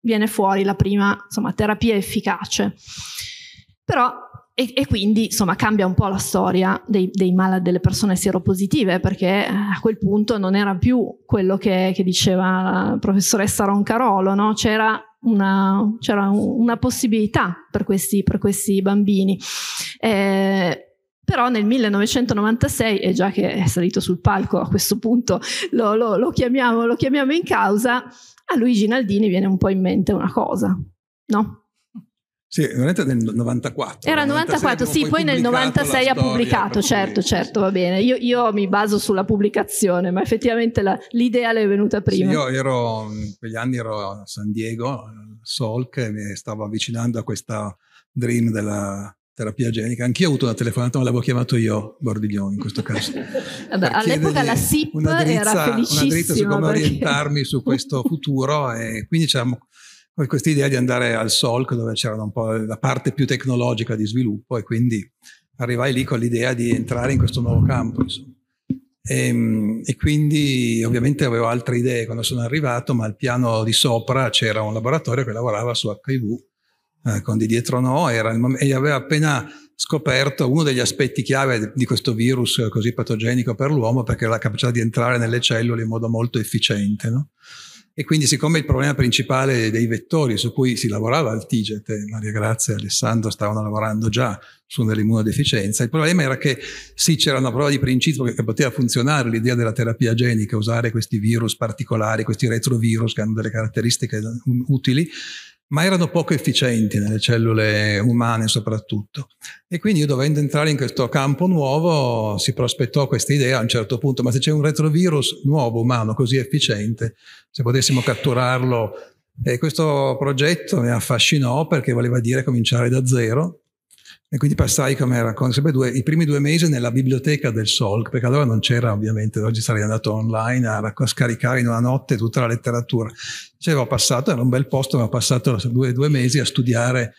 viene fuori la prima insomma, terapia efficace. Però, e, e quindi insomma, cambia un po' la storia dei, dei mal, delle persone sieropositive, perché eh, a quel punto non era più quello che, che diceva la professoressa Roncarolo, no? c'era una, c'era una possibilità per questi, per questi bambini. Eh, però nel 1996, e già che è salito sul palco a questo punto lo, lo, lo, chiamiamo, lo chiamiamo in causa, a Luigi Naldini viene un po' in mente una cosa, no? Sì, non è del 94. Era 94, sì, poi, poi nel 96 ha pubblicato, certo, certo, va bene. Io, io, mi baso sulla pubblicazione, ma effettivamente la, l'idea le è venuta prima. Sì, io ero, in quegli anni ero a San Diego, Sol, e mi stavo avvicinando a questa dream della, terapia genica. Anch'io ho avuto una telefonata, ma l'avevo chiamato io, Bordiglione, in questo caso. <laughs> Vabbè, all'epoca la SIP drizza, era felicissima. Una dritta su come perché... orientarmi su <laughs> questo futuro e quindi diciamo questa idea di andare al SOLC dove c'era un po' la parte più tecnologica di sviluppo e quindi arrivai lì con l'idea di entrare in questo nuovo campo. E, ehm, e quindi ovviamente avevo altre idee quando sono arrivato, ma al piano di sopra c'era un laboratorio che lavorava su HIV eh, con di dietro no, era mom- e aveva appena scoperto uno degli aspetti chiave di questo virus così patogenico per l'uomo, perché era la capacità di entrare nelle cellule in modo molto efficiente. No? E quindi, siccome il problema principale dei vettori su cui si lavorava al Tigete, eh, Maria Grazia e Alessandro stavano lavorando già sull'immunodeficienza, il problema era che sì, c'era una prova di principio che poteva funzionare l'idea della terapia genica, usare questi virus particolari, questi retrovirus che hanno delle caratteristiche mm, utili, ma erano poco efficienti nelle cellule umane soprattutto. E quindi io dovendo entrare in questo campo nuovo si prospettò questa idea a un certo punto, ma se c'è un retrovirus nuovo umano così efficiente, se potessimo catturarlo, e questo progetto mi affascinò perché voleva dire cominciare da zero e quindi passai, come racconto sempre, due, i primi due mesi nella biblioteca del Solc, perché allora non c'era ovviamente, oggi sarei andato online a, a scaricare in una notte tutta la letteratura. Cioè ho passato, era un bel posto, ma ho passato due, due mesi a studiare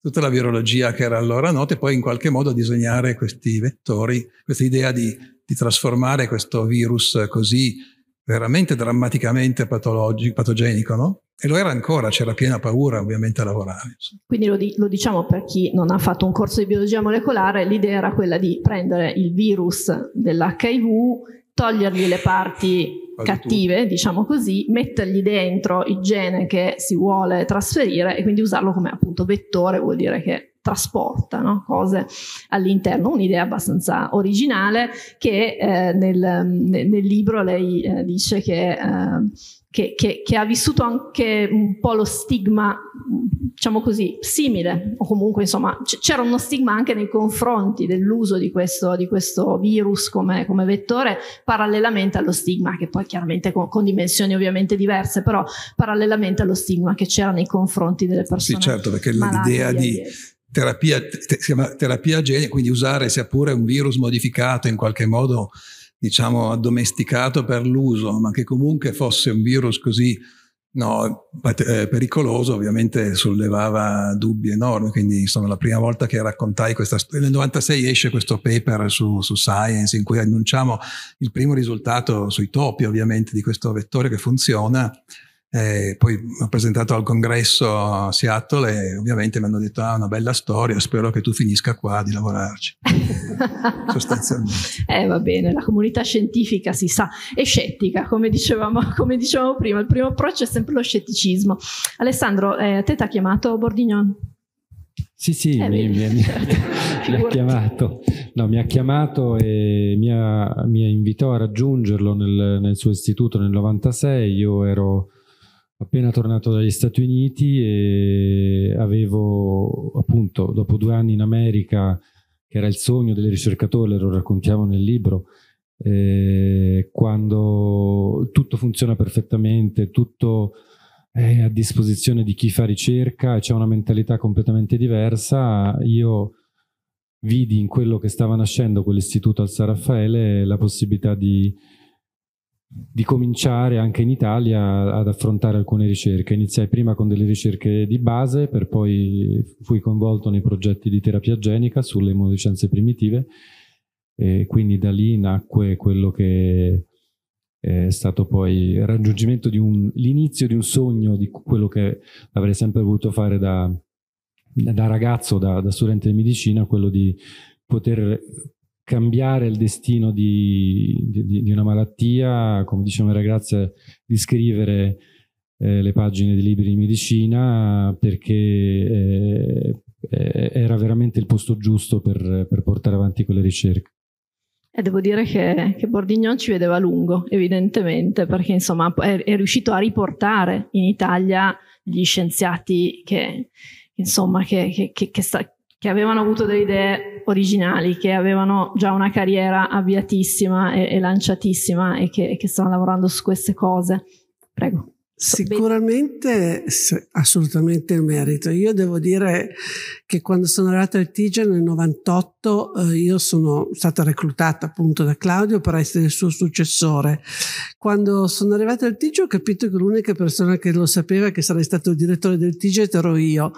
tutta la virologia che era allora nota e poi in qualche modo a disegnare questi vettori, questa idea di, di trasformare questo virus così veramente drammaticamente patogenico, no? E lo era ancora, c'era piena paura ovviamente a lavorare. Quindi lo, di- lo, diciamo per chi non ha fatto un corso di biologia molecolare, l'idea era quella di prendere il virus dell'HIV, togliergli le parti cattive, tutto. diciamo così, mettergli dentro il gene che si vuole trasferire e quindi usarlo come appunto vettore, vuol dire che trasportano cose all'interno, un'idea abbastanza originale che eh, nel, nel, libro lei eh, dice che, eh, che, che, che, ha vissuto anche un po' lo stigma, diciamo così, simile, o comunque insomma c'era uno stigma anche nei confronti dell'uso di questo, di questo virus come, come, vettore, parallelamente allo stigma, che poi chiaramente con, con, dimensioni ovviamente diverse, però parallelamente allo stigma che c'era nei confronti delle persone. Sì, certo, perché l'idea di... di terapia, te, si chiama terapia genica, quindi usare sia pure un virus modificato in qualche modo, diciamo, addomesticato per l'uso, ma che comunque fosse un virus così no, eh, pericoloso, ovviamente sollevava dubbi enormi. Quindi, insomma, la prima volta che raccontai questa storia, nel 96 esce questo paper su, su, Science in cui annunciamo il primo risultato sui topi, ovviamente, di questo vettore che funziona. E eh, poi ho presentato al congresso a Seattle e ovviamente mi hanno detto ah una bella storia, spero che tu finisca qua di lavorarci <laughs> sostanzialmente. Eh va bene, la comunità scientifica si sa, è scettica come dicevamo, <laughs> come dicevamo prima, il primo approccio è sempre lo scetticismo. Alessandro, eh, te ti ha chiamato Bordignon? Sì, sì, eh, mi, mi, mi, <laughs> mi, ha chiamato, no, mi ha chiamato e mi, ha, mi invitò a raggiungerlo nel, nel, suo istituto nel 96, io ero appena tornato dagli Stati Uniti e avevo appunto dopo due anni in America, che era il sogno del ricercatore, lo raccontiamo nel libro, eh, quando tutto funziona perfettamente, tutto è a disposizione di chi fa ricerca e c'è una mentalità completamente diversa, io vidi in quello che stava nascendo quell'istituto al San Raffaele la possibilità di di cominciare anche in Italia ad affrontare alcune ricerche. Iniziai prima con delle ricerche di base, per poi fui coinvolto nei progetti di terapia genica sulle immunodeficienze primitive e quindi da lì nacque quello che è stato poi il raggiungimento di un, l'inizio di un sogno di quello che avrei sempre voluto fare da, da ragazzo, da, da studente di medicina, quello di poter cambiare il destino di, di, di una malattia, come diceva Maria ragazza, di scrivere eh, le pagine dei libri di medicina perché eh, eh, era veramente il posto giusto per, per portare avanti quelle ricerche. E devo dire che, che, Bordignon ci vedeva a lungo, evidentemente, perché insomma è, è riuscito a riportare in Italia gli scienziati che, insomma, che, che, che, sta, che avevano avuto delle idee originali, che avevano già una carriera avviatissima e, e lanciatissima e che, e che stanno lavorando su queste cose. Prego. Sicuramente, assolutamente in merito. Io devo dire che quando sono arrivata al TIGE nel 98, eh, io sono stata reclutata appunto da Claudio per essere il suo successore. Quando sono arrivata al TIGE ho capito che l'unica persona che lo sapeva che sarei stato il direttore del TIGE ero io.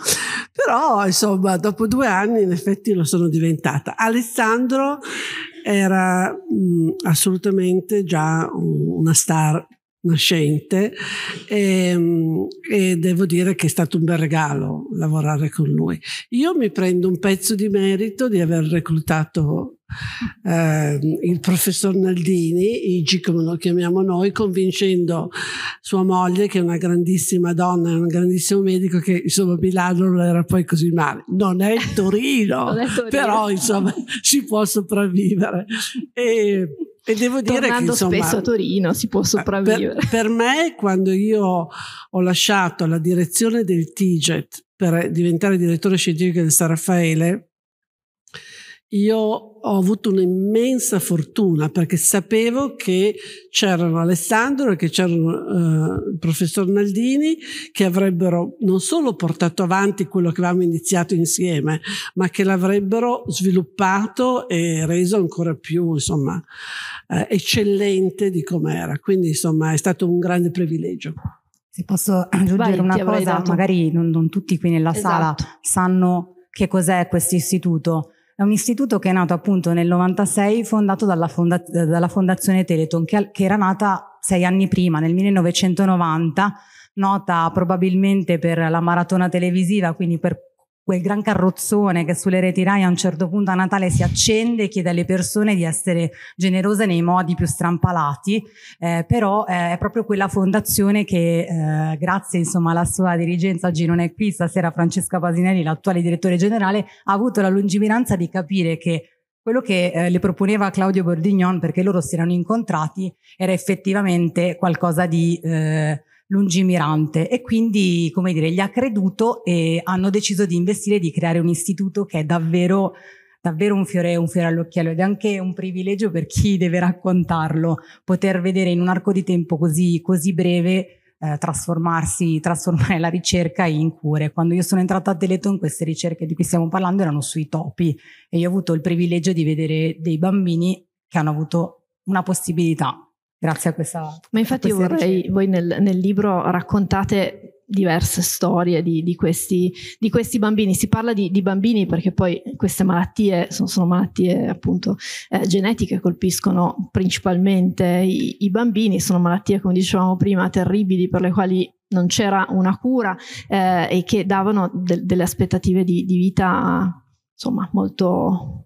Però, insomma, dopo due anni in effetti lo sono diventata. Alessandro era mh, mm, assolutamente già una star nascente e, ehm, e, devo dire che è stato un bel regalo lavorare con lui. Io mi prendo un pezzo di merito di aver reclutato eh, il professor Naldini, Igi come lo chiamiamo noi, convincendo sua moglie che è una grandissima donna, un grandissimo medico che insomma Milano non era poi così male. Non è Torino, <laughs> non è Torino. però insomma si può sopravvivere. E, e devo dire Tornando che insomma, spesso a Torino si può eh, sopravvivere. Per, per, me, quando io ho lasciato la direzione del TIGET per diventare direttore scientifico del San Raffaele, io ho avuto un'immensa fortuna perché sapevo che c'erano Alessandro e che c'era eh, il professor Naldini che avrebbero non solo portato avanti quello che avevamo iniziato insieme, ma che l'avrebbero sviluppato e reso ancora più, insomma, eh, eccellente di com'era. Quindi, insomma, è stato un grande privilegio. Se posso aggiungere Vai, una cosa, dato. magari non, non, tutti qui nella esatto. sala sanno che cos'è questo istituto. È un istituto che è nato appunto nel 96, fondato dalla, fonda dalla Fondazione Teleton, che, che era nata sei anni prima, nel 1990, nota probabilmente per la maratona televisiva, quindi per quel gran carrozzone che sulle reti Rai a un certo punto a Natale si accende e chiede alle persone di essere generose nei modi più strampalati, eh, però eh, è proprio quella fondazione che eh, grazie insomma alla sua dirigenza, oggi non è qui, stasera Francesca Pasinelli, l'attuale direttore generale, ha avuto la lungimiranza di capire che quello che eh, le proponeva Claudio Bordignon, perché loro si erano incontrati, era effettivamente qualcosa di... Eh, lungimirante e quindi, come dire, gli ha creduto e hanno deciso di investire e di creare un istituto che è davvero davvero un fiore, un fiore all'occhiello ed è anche un privilegio per chi deve raccontarlo, poter vedere in un arco di tempo così, così breve eh, trasformarsi, trasformare la ricerca in cure. Quando io sono entrata a Teleton queste ricerche di cui stiamo parlando erano sui topi e io ho avuto il privilegio di vedere dei bambini che hanno avuto una possibilità grazie a questa... Ma infatti io vorrei, voi nel, nel libro raccontate diverse storie di, di, questi, di, questi, bambini. Si parla di, di, bambini perché poi queste malattie sono, sono malattie appunto eh, genetiche, colpiscono principalmente i, i bambini, sono malattie come dicevamo prima terribili per le quali non c'era una cura eh, e che davano de, delle aspettative di, vita insomma molto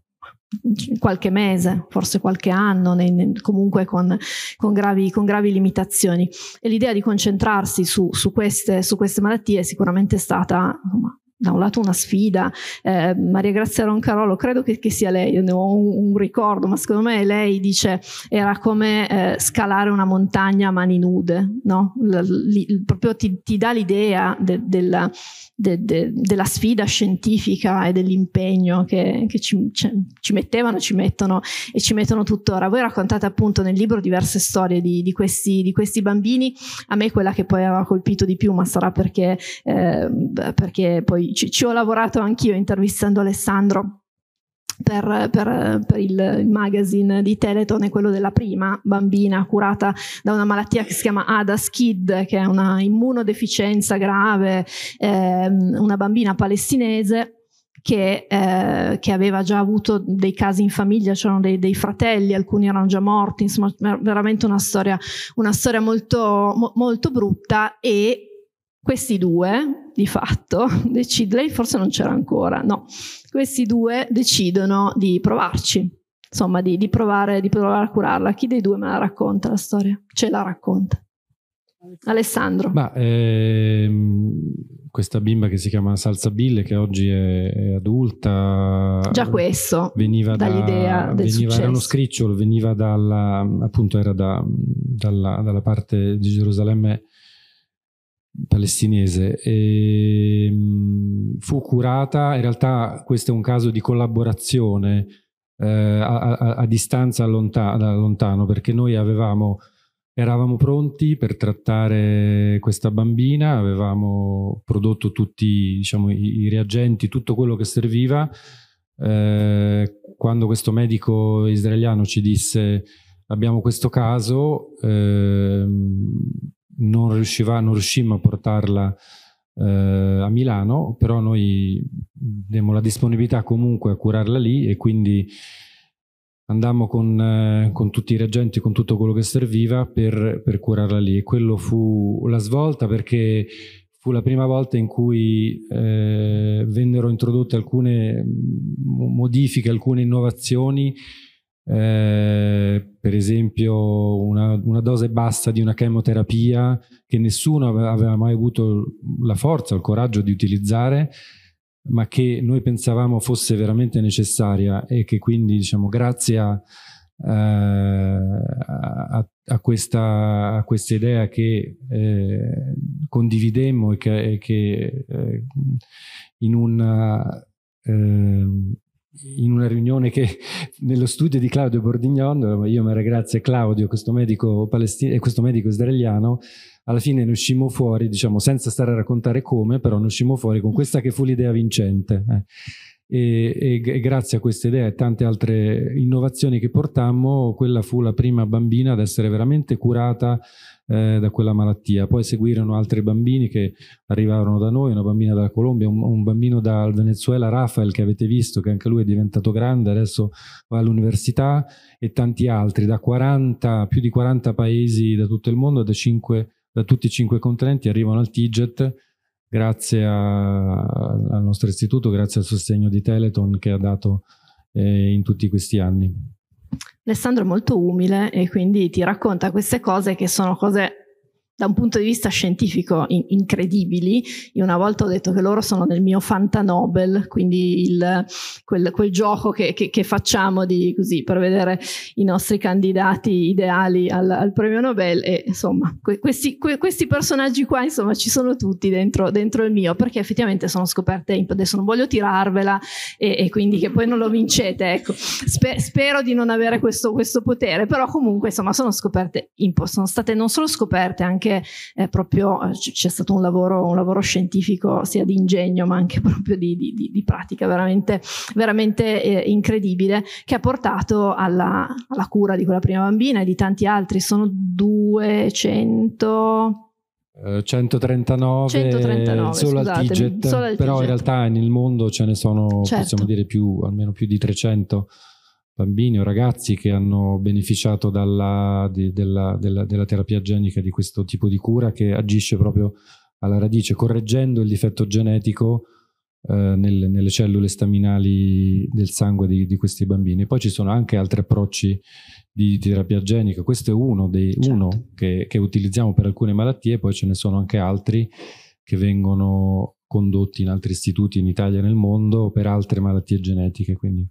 qualche mese, forse qualche anno, nei, comunque con, con, gravi, con, gravi, limitazioni. E l'idea di concentrarsi su, su, queste, su queste malattie è sicuramente stata insomma, da un lato una sfida, eh, Maria Grazia Roncarolo, credo che, che sia lei, ne ho un, un, ricordo, ma secondo me lei dice era come eh, scalare una montagna a mani nude, no? L, l, proprio ti, ti dà l'idea de, della, de, de, della, sfida scientifica e dell'impegno che, che ci, ci, mettevano, ci mettono e ci mettono tuttora. Voi raccontate appunto nel libro diverse storie di, di, questi, di questi, bambini, a me quella che poi aveva colpito di più, ma sarà perché, eh, perché poi ci, ci, ho lavorato anch'io intervistando Alessandro per, per, per il, il, magazine di Teleton e quello della prima bambina curata da una malattia che si chiama ADA-SKID, che è una immunodeficienza grave, ehm, una bambina palestinese che, eh, che, aveva già avuto dei casi in famiglia, c'erano dei, dei, fratelli, alcuni erano già morti, insomma veramente una storia, una storia molto, mo, molto brutta e questi due, di fatto, <laughs> decid- lei forse non c'era ancora, no, questi due decidono di provarci, insomma di, di, provare, di provare a curarla. Chi dei due me la racconta la storia? Ce la racconta. Alessandro. Ma, ehm, questa bimba che si chiama Salsa Salsabille, che oggi è, è adulta. Già questo. Veniva dall'idea da, del veniva, Era uno scricciolo, veniva dalla, appunto era da, dalla, dalla, parte di Gerusalemme palestinese. E, ehm, fu curata, in realtà questo è un caso di collaborazione eh, a, a, distanza lontano, da lontano, perché noi avevamo, eravamo pronti per trattare questa bambina, avevamo prodotto tutti diciamo, i, i reagenti, tutto quello che serviva. Eh, quando questo medico israeliano ci disse abbiamo questo caso, eh, non, riusciva, non riuscimmo a portarla eh, a Milano, però noi abbiamo la disponibilità comunque a curarla lì e quindi andammo con, eh, con tutti i reagenti, con tutto quello che serviva per, per, curarla lì e quello fu la svolta perché fu la prima volta in cui eh, vennero introdotte alcune mm, modifiche, alcune innovazioni eh, per esempio una, una, dose bassa di una chemoterapia che nessuno aveva mai avuto la forza o il coraggio di utilizzare, ma che noi pensavamo fosse veramente necessaria e che quindi diciamo grazie a, eh, a, a, questa, a questa, idea che eh, condividemmo e che, e che eh, in una eh, in una riunione che <laughs> nello studio di Claudio Bordignon, io mi ringrazio Claudio, questo medico, palestin- questo medico israeliano, alla fine ne uscimmo fuori, diciamo, senza stare a raccontare come, però ne uscimmo fuori con questa che fu l'idea vincente. Eh. E, e, e, grazie a questa idea e tante altre innovazioni che portammo, quella fu la prima bambina ad essere veramente curata eh, da quella malattia. Poi seguirono altri bambini che arrivarono da noi, una bambina dalla Colombia, un, un bambino dal Venezuela, Rafael, che avete visto, che anche lui è diventato grande, adesso va all'università, e tanti altri, da 40, più di 40 paesi da tutto il mondo, da, 5, da tutti i cinque continenti arrivano al TIGET grazie a, al nostro istituto, grazie al sostegno di Teleton che ha dato eh, in tutti questi anni. Alessandro è molto umile e quindi ti racconta queste cose che sono cose da un punto di vista scientifico in- incredibili. Io una volta ho detto che loro sono nel mio Fanta Nobel, quindi il, quel, quel, gioco che, che, che facciamo di, così, per vedere i nostri candidati ideali al, al premio Nobel e insomma que- questi, que- questi, personaggi qua insomma ci sono tutti dentro, dentro, il mio perché effettivamente sono scoperte, adesso non voglio tirarvela e, e quindi che poi non lo vincete, ecco. Sper- spero di non avere questo, questo potere, però comunque insomma sono scoperte, impo- sono state non solo scoperte anche anche eh, proprio c- c'è stato un lavoro, un lavoro, scientifico sia di ingegno ma anche <laughs> proprio di, di, di, di pratica veramente, veramente eh, incredibile che ha portato alla, alla cura di quella prima bambina e di tanti altri. Sono 200... 139, 139 solo al Tiget, però in realtà nel mondo ce ne sono certo. possiamo dire più, almeno più di 300 bambini o ragazzi che hanno beneficiato dalla, di, della, della, della, terapia genica di questo tipo di cura che agisce proprio alla radice, correggendo il difetto genetico eh, nel, nelle cellule staminali del sangue di, di, questi bambini. Poi ci sono anche altri approcci di terapia genica, questo è uno, dei, certo. uno che, che utilizziamo per alcune malattie, poi ce ne sono anche altri che vengono condotti in altri istituti in Italia e nel mondo per altre malattie genetiche. Quindi.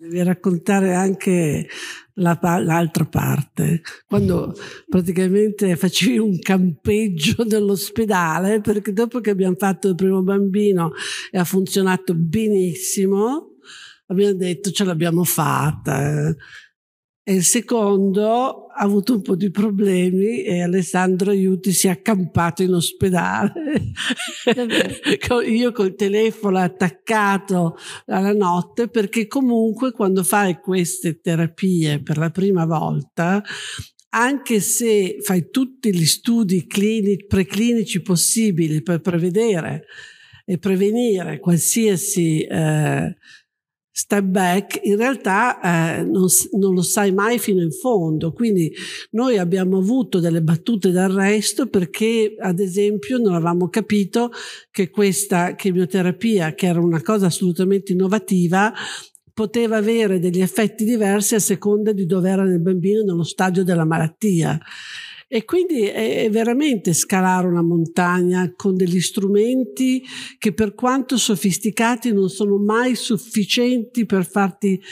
Devi raccontare anche l'altra parte, quando praticamente facevi un campeggio dell'ospedale, <laughs> perché dopo che abbiamo fatto il primo bambino e ha funzionato benissimo, abbiamo detto ce l'abbiamo fatta. Eh e il secondo ha avuto un po' di problemi e Alessandro Aiuti si è accampato in ospedale. <laughs> Io col telefono attaccato alla notte perché comunque quando fai queste terapie per la prima volta anche se fai tutti gli studi clinici, preclinici possibili per prevedere e prevenire qualsiasi eh, step back, in realtà eh, non, non, lo sai mai fino in fondo. Quindi noi abbiamo avuto delle battute d'arresto perché, ad esempio, non avevamo capito che questa chemioterapia, che era una cosa assolutamente innovativa, poteva avere degli effetti diversi a seconda di dove era nel bambino nello stadio della malattia. E quindi è, veramente scalare una montagna con degli strumenti che per quanto sofisticati non sono mai sufficienti per farti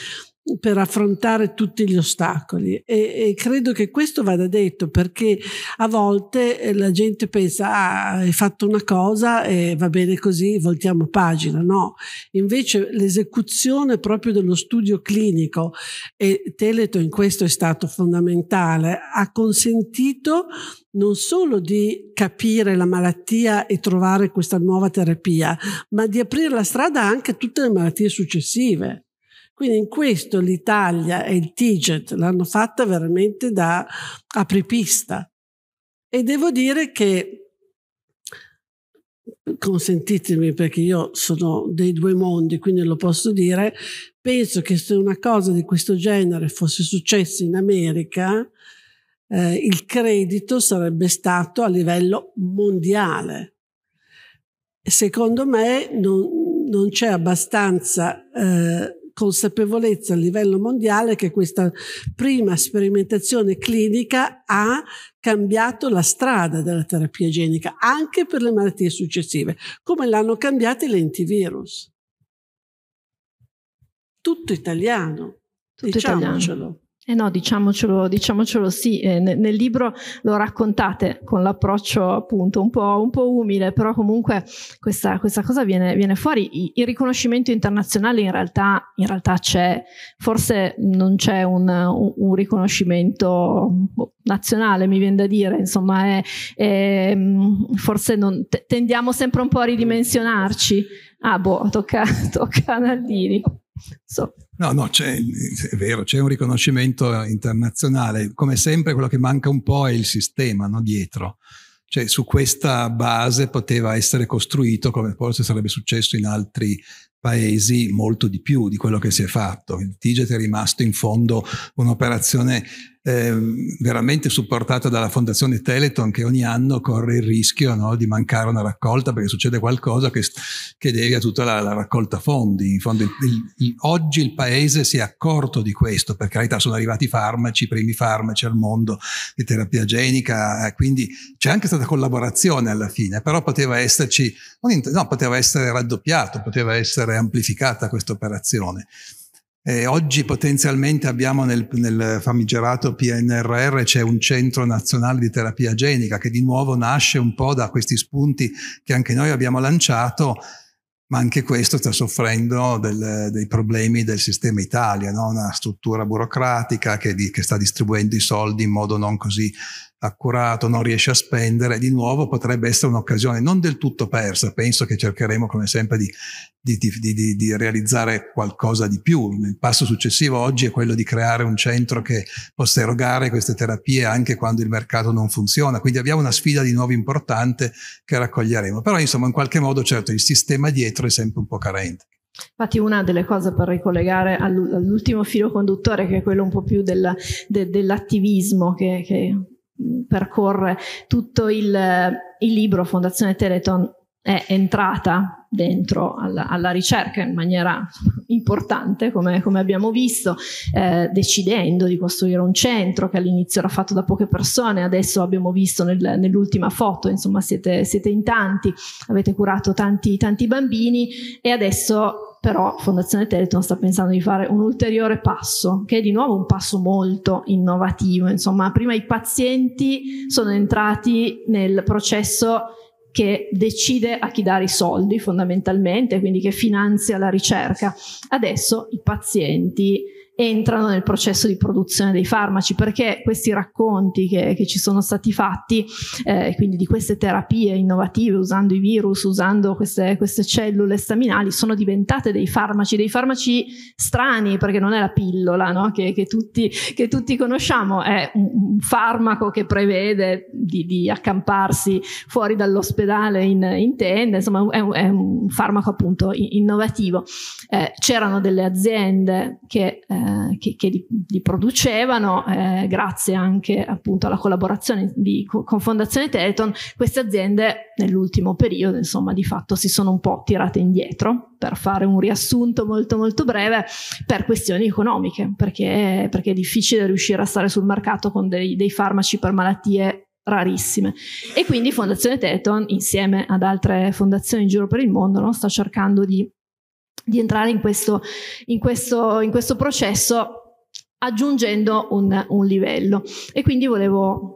per affrontare tutti gli ostacoli e, e, credo che questo vada detto perché a volte eh, la gente pensa ah, hai fatto una cosa e va bene così, voltiamo pagina, no, invece l'esecuzione proprio dello studio clinico e Teleto in questo è stato fondamentale, ha consentito non solo di capire la malattia e trovare questa nuova terapia, ma di aprire la strada anche a tutte le malattie successive. Quindi in questo l'Italia e il Tiget l'hanno fatta veramente da apripista. E devo dire che, consentitemi perché io sono dei due mondi, quindi lo posso dire, penso che se una cosa di questo genere fosse successa in America, eh, il credito sarebbe stato a livello mondiale. Secondo me non, non c'è abbastanza... Eh, consapevolezza a livello mondiale che questa prima sperimentazione clinica ha cambiato la strada della terapia genica anche per le malattie successive, come l'hanno cambiato i lentivirus. Tutto italiano, Tutto diciamocelo. Italiano. Eh no, diciamocelo, diciamocelo sì, eh, nel libro lo raccontate con l'approccio appunto un po', un po umile, però comunque questa, questa cosa viene, viene fuori. il riconoscimento internazionale in realtà, in realtà c'è, forse non c'è un, un, riconoscimento boh, nazionale, mi viene da dire, insomma, è, è, mm, forse non, tendiamo sempre un po' a ridimensionarci. Ah boh, tocca, <laughs> tocca a Naldini. So. No, no, è vero, c'è un riconoscimento internazionale. Come sempre quello che manca un po' è il sistema no, dietro. Cioè su questa base poteva essere costruito, come forse sarebbe successo in altri paesi, molto di più di quello che si è fatto. Il Tiget è rimasto in fondo un'operazione Ehm, veramente supportata dalla Fondazione Teleton che ogni anno corre il rischio no, di mancare una raccolta perché succede qualcosa che, che a tutta la, la, raccolta fondi. In fondo il, il, il, oggi il paese si è accorto di questo, per carità sono arrivati i farmaci, i primi farmaci al mondo di terapia genica, eh, quindi c'è anche stata collaborazione alla fine, però poteva esserci, no, poteva essere raddoppiato, poteva essere amplificata questa operazione. E oggi potenzialmente abbiamo nel, nel famigerato PNRR c'è un centro nazionale di terapia genica che di nuovo nasce un po' da questi spunti che anche noi abbiamo lanciato ma anche questo sta soffrendo del, dei problemi del sistema Italia, no? una struttura burocratica che, di, che, sta distribuendo i soldi in modo non così accurato, non riesce a spendere, di nuovo potrebbe essere un'occasione non del tutto persa, penso che cercheremo come sempre di, di, di, di, realizzare qualcosa di più. Il passo successivo oggi è quello di creare un centro che possa erogare queste terapie anche quando il mercato non funziona, quindi abbiamo una sfida di nuovo importante che raccoglieremo, però insomma in qualche modo certo il sistema dietro è sempre un po' carente. Infatti una delle cose per ricollegare all'ultimo filo conduttore, che è quello un po' più del, de, dell'attivismo che, che percorre tutto il, il libro Fondazione Teleton è entrata dentro alla, alla ricerca in maniera importante, come, come abbiamo visto, eh, decidendo di costruire un centro che all'inizio era fatto da poche persone, adesso abbiamo visto nel, nell'ultima foto, insomma siete, siete, in tanti, avete curato tanti, tanti bambini e adesso però Fondazione Teleton sta pensando di fare un ulteriore passo, che è di nuovo un passo molto innovativo, insomma prima i pazienti sono entrati nel processo che decide a chi dare i soldi fondamentalmente, quindi che finanzia la ricerca. Adesso i pazienti entrano nel processo di produzione dei farmaci, perché questi racconti che, che ci sono stati fatti, eh, quindi di queste terapie innovative usando i virus, usando queste, queste cellule staminali, sono diventate dei farmaci, dei farmaci strani, perché non è la pillola no? che, che, tutti, che tutti conosciamo, è un, un farmaco che prevede di, di accamparsi fuori dall'ospedale in, in tende, insomma è un, è un farmaco appunto innovativo. Eh, c'erano delle aziende che eh, eh, che, che li, li producevano, eh, grazie anche appunto alla collaborazione di, con Fondazione Teleton, queste aziende nell'ultimo periodo insomma di fatto si sono un po' tirate indietro, per fare un riassunto molto molto breve, per questioni economiche, perché, perché è difficile riuscire a stare sul mercato con dei, dei farmaci per malattie rarissime. E quindi Fondazione Teton, insieme ad altre fondazioni in giro per il mondo, no, sta cercando di di entrare in questo, in questo, in questo processo aggiungendo un, un, livello. E quindi volevo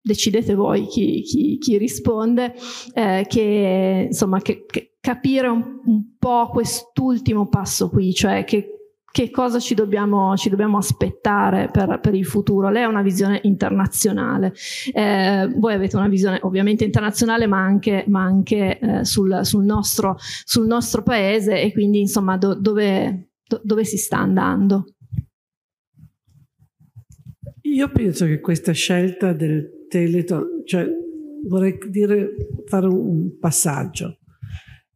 decidete voi chi, chi, chi risponde, eh, che insomma che, che capire un, un po' quest'ultimo passo qui, cioè che che cosa ci dobbiamo, ci dobbiamo aspettare per, per, il futuro. Lei ha una visione internazionale, eh, voi avete una visione ovviamente internazionale ma anche, ma anche eh, sul, sul, nostro, sul, nostro, paese e quindi insomma do, dove, do, dove si sta andando? Io penso che questa scelta del Teleton, cioè vorrei dire, fare un passaggio.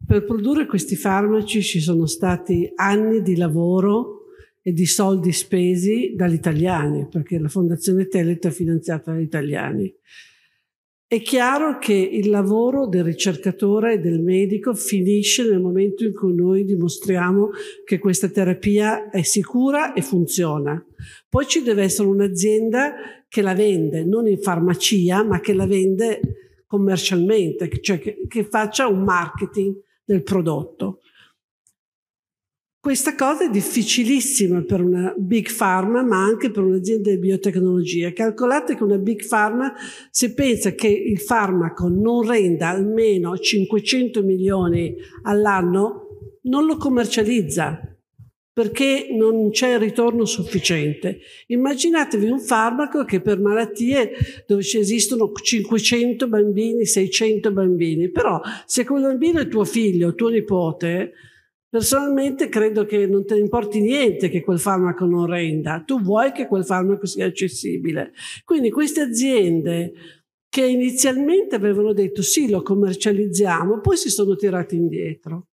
Per produrre questi farmaci ci sono stati anni di lavoro e di soldi spesi dagli italiani, perché la Fondazione Teleta è finanziata dagli italiani. È chiaro che il lavoro del ricercatore e del medico finisce nel momento in cui noi dimostriamo che questa terapia è sicura e funziona. Poi ci deve essere un'azienda che la vende, non in farmacia, ma che la vende commercialmente, cioè che, che faccia un marketing del prodotto. Questa cosa è difficilissima per una big pharma, ma anche per un'azienda di biotecnologia. Calcolate che una big pharma, se pensa che il farmaco non renda almeno 500 milioni all'anno, non lo commercializza perché non c'è ritorno sufficiente. Immaginatevi un farmaco che per malattie dove ci esistono 500 bambini, 600 bambini, però se quel bambino è tuo figlio, tuo nipote, personalmente credo che non te ne importi niente che quel farmaco non renda, tu vuoi che quel farmaco sia accessibile. Quindi queste aziende che inizialmente avevano detto sì, lo commercializziamo, poi si sono tirate indietro.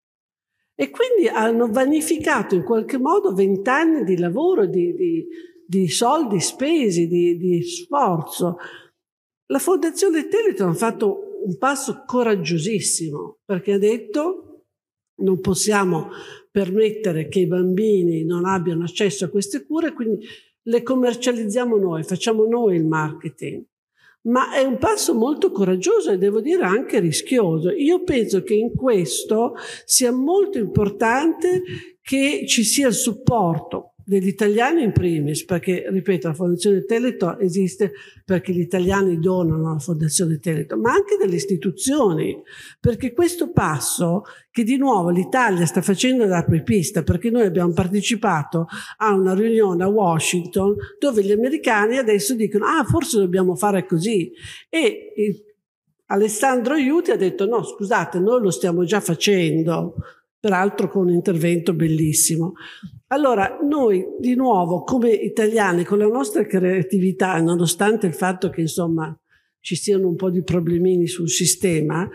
E quindi hanno vanificato in qualche modo vent'anni di lavoro, di, di, di soldi spesi, di, di, sforzo. La Fondazione Teleton ha fatto un passo coraggiosissimo perché ha detto non possiamo permettere che i bambini non abbiano accesso a queste cure, quindi le commercializziamo noi, facciamo noi il marketing ma è un passo molto coraggioso e devo dire anche rischioso. Io penso che in questo sia molto importante che ci sia il supporto degli italiani in primis, perché ripeto la Fondazione Teleto esiste perché gli italiani donano alla Fondazione Teleto, ma anche delle istituzioni, perché questo passo che di nuovo l'Italia sta facendo da apripista, perché noi abbiamo partecipato a una riunione a Washington dove gli americani adesso dicono ah forse dobbiamo fare così e Alessandro Iuti ha detto no scusate noi lo stiamo già facendo peraltro con un intervento bellissimo. Allora, noi di nuovo, come italiani, con la nostra creatività, nonostante il fatto che insomma ci siano un po' di problemini sul sistema,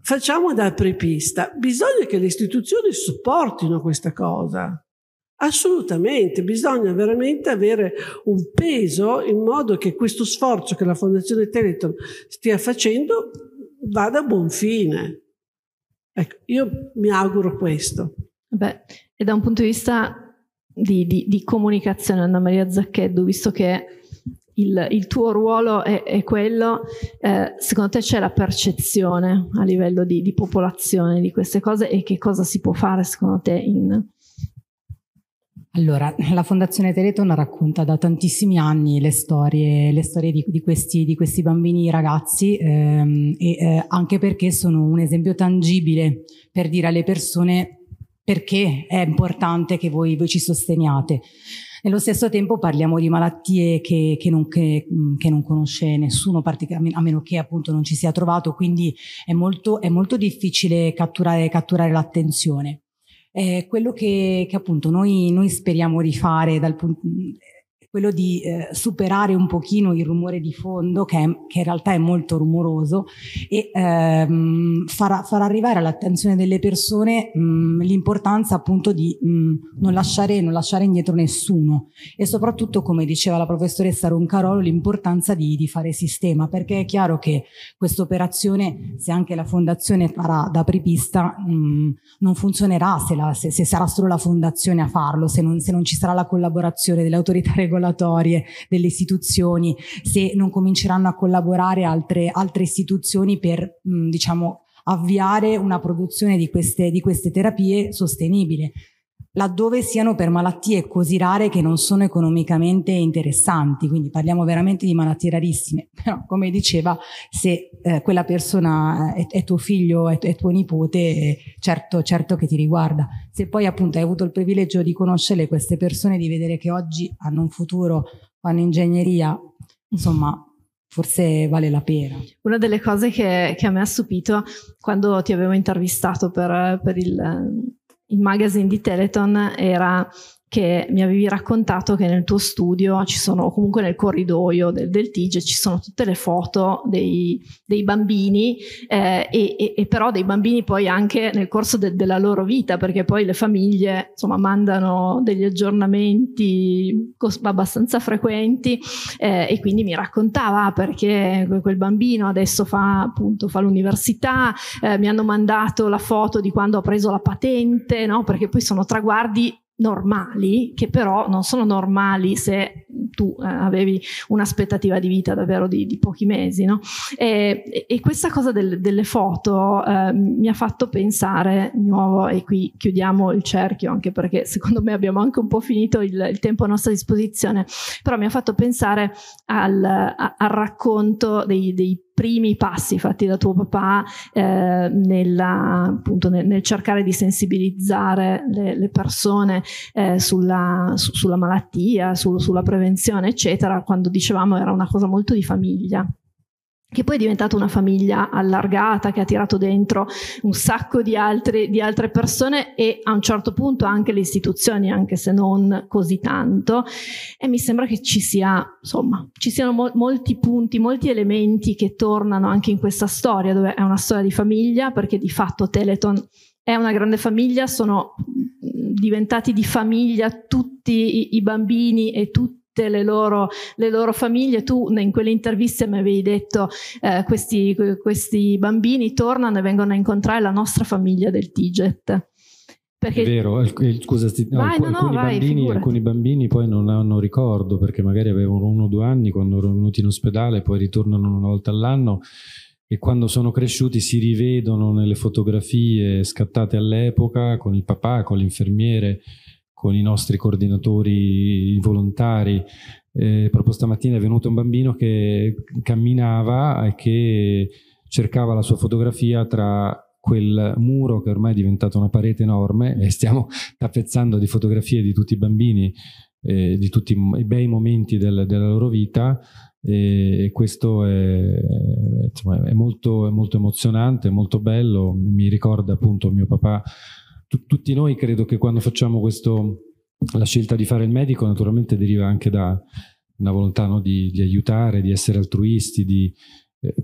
facciamo da apripista. Bisogna che le istituzioni supportino questa cosa. Assolutamente, bisogna veramente avere un peso in modo che questo sforzo che la Fondazione Teleton stia facendo vada a buon fine. Ecco, io mi auguro questo. Beh, e da un punto di vista di, di, di comunicazione, Anna Maria Zaccheddu, visto che il, il tuo ruolo è, è quello, eh, secondo te c'è la percezione a livello di, di, popolazione di queste cose e che cosa si può fare secondo te in, allora, la Fondazione Teleton racconta da tantissimi anni le storie, le storie di, di, questi, di, questi, bambini ragazzi, ehm, e, eh, anche perché sono un esempio tangibile per dire alle persone perché è importante che voi, voi ci sosteniate. Nello stesso tempo parliamo di malattie che, che, non, che, che non, conosce nessuno, a meno che appunto non ci sia trovato, quindi è molto, è molto difficile catturare, catturare l'attenzione. Eh, quello che, che appunto noi, noi, speriamo di fare dal punto di vista quello di eh, superare un pochino il rumore di fondo che, è, che in realtà è molto rumoroso e ehm, far, far, arrivare all'attenzione delle persone mh, mm, l'importanza appunto di mh, mm, non, lasciare, non, lasciare, indietro nessuno e soprattutto come diceva la professoressa Roncarolo l'importanza di, di fare sistema perché è chiaro che questa operazione se anche la fondazione farà da apripista mh, mm, non funzionerà se, la, se, se, sarà solo la fondazione a farlo se non, se non ci sarà la collaborazione delle autorità <laughs> regolate regolatorie delle istituzioni, se non cominceranno a collaborare altre, altre istituzioni per mh, diciamo, avviare una produzione di queste, di queste terapie sostenibile laddove siano per malattie così rare che non sono economicamente interessanti, quindi parliamo veramente di malattie rarissime, <laughs> però come diceva se eh, quella persona eh, è, è tuo figlio, è, è, tuo nipote, eh, certo, certo che ti riguarda. Se poi appunto hai avuto il privilegio di conoscere queste persone, di vedere che oggi hanno un futuro, fanno ingegneria, insomma forse vale la pena. Una delle cose che, che a me ha stupito quando ti avevo intervistato per, per il il magazine di Teleton era che mi avevi raccontato che nel tuo studio ci sono, o comunque nel corridoio del, del TIGE, ci sono tutte le foto dei, dei bambini eh, e, e, e, però dei bambini poi anche nel corso de, della loro vita, perché poi le famiglie insomma mandano degli aggiornamenti abbastanza frequenti eh, e quindi mi raccontava perché quel bambino adesso fa appunto fa l'università, eh, mi hanno mandato la foto di quando ha preso la patente, no? perché poi sono traguardi normali, che però non sono normali se tu eh, avevi un'aspettativa di vita davvero di, di pochi mesi. No? E, e, questa cosa del, delle foto eh, mi ha fatto pensare di nuovo, e qui chiudiamo il cerchio, anche perché secondo me abbiamo anche un po' finito il, il tempo a nostra disposizione, però mi ha fatto pensare al, a, al racconto dei, dei primi passi fatti da tuo papà eh, nella, appunto, nel, nel, cercare di sensibilizzare le, le persone eh, sulla, su, sulla, malattia, su, sulla prevenzione, eccetera, quando dicevamo era una cosa molto di famiglia che poi è diventata una famiglia allargata, che ha tirato dentro un sacco di, altri, di, altre persone e a un certo punto anche le istituzioni, anche se non così tanto. E mi sembra che ci, sia, insomma, ci siano mol molti punti, molti elementi che tornano anche in questa storia, dove è una storia di famiglia, perché di fatto Teleton è una grande famiglia, sono mm, diventati di famiglia tutti i, i bambini e tutti tutte le loro, le loro famiglie. Tu in quelle interviste mi avevi detto eh, questi, questi bambini tornano e vengono a incontrare la nostra famiglia del Tiget. Perché... È vero, scusa, vai, alc- no, alcuni, vai, bambini, alcuni, bambini, poi non hanno ricordo perché magari avevano uno o due anni quando erano venuti in ospedale, poi ritornano una volta all'anno e quando sono cresciuti si rivedono nelle fotografie scattate all'epoca con il papà, con l'infermiere con i nostri coordinatori volontari. Eh, proprio stamattina è venuto un bambino che camminava e che cercava la sua fotografia tra quel muro che ormai è diventato una parete enorme e stiamo <laughs> tappezzando di fotografie di tutti i bambini, eh, di tutti i bei momenti del, della loro vita e, questo è, insomma, è, molto, è molto emozionante, molto bello, mi ricorda appunto mio papà tutti noi credo che quando facciamo questo, la scelta di fare il medico naturalmente deriva anche da una volontà no, di, di, aiutare, di essere altruisti, di, eh,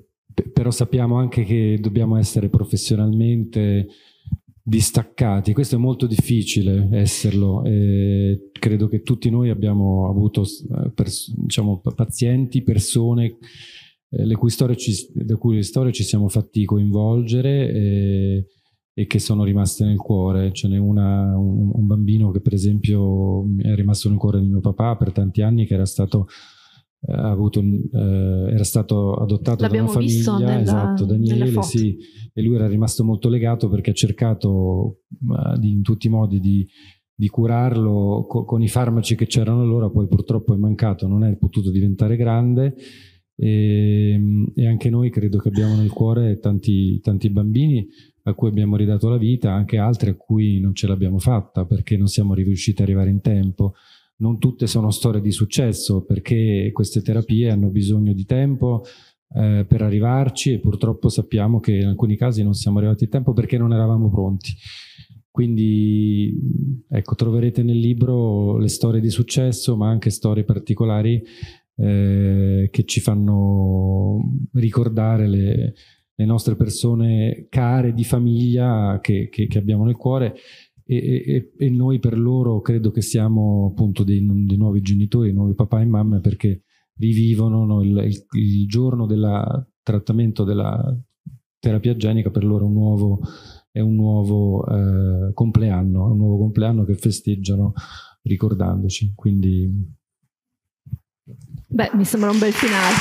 però sappiamo anche che dobbiamo essere professionalmente distaccati. Questo è molto difficile esserlo. Eh, credo che tutti noi abbiamo avuto pers diciamo, pazienti, persone eh, le cui ci, da cui le storie ci siamo fatti coinvolgere. Eh, e che sono rimaste nel cuore. Ce n'è una, un, un, bambino che per esempio è rimasto nel cuore di mio papà per tanti anni che era stato, eh, avuto, eh, era stato adottato L'abbiamo da una famiglia, nella, esatto, Daniele, sì, e lui era rimasto molto legato perché ha cercato eh, in tutti i modi di, di curarlo co- con i farmaci che c'erano allora, poi purtroppo è mancato, non è potuto diventare grande e, ehm, e, anche noi credo che abbiamo nel cuore tanti, tanti, bambini a cui abbiamo ridato la vita, anche altri a cui non ce l'abbiamo fatta perché non siamo riusciti ad arrivare in tempo. Non tutte sono storie di successo perché queste terapie hanno bisogno di tempo eh, per arrivarci e purtroppo sappiamo che in alcuni casi non siamo arrivati in tempo perché non eravamo pronti. Quindi ecco, troverete nel libro le storie di successo, ma anche storie particolari eh, che ci fanno ricordare le, le, nostre persone care di famiglia che, che, che abbiamo nel cuore e, e, e, noi per loro credo che siamo appunto dei, dei nuovi genitori, dei nuovi papà e mamme perché rivivono no, il, il, il, giorno del trattamento della terapia genica per loro un nuovo, è un nuovo eh, compleanno, un nuovo compleanno che festeggiano ricordandoci. Quindi Beh, mi sembra un bel finale.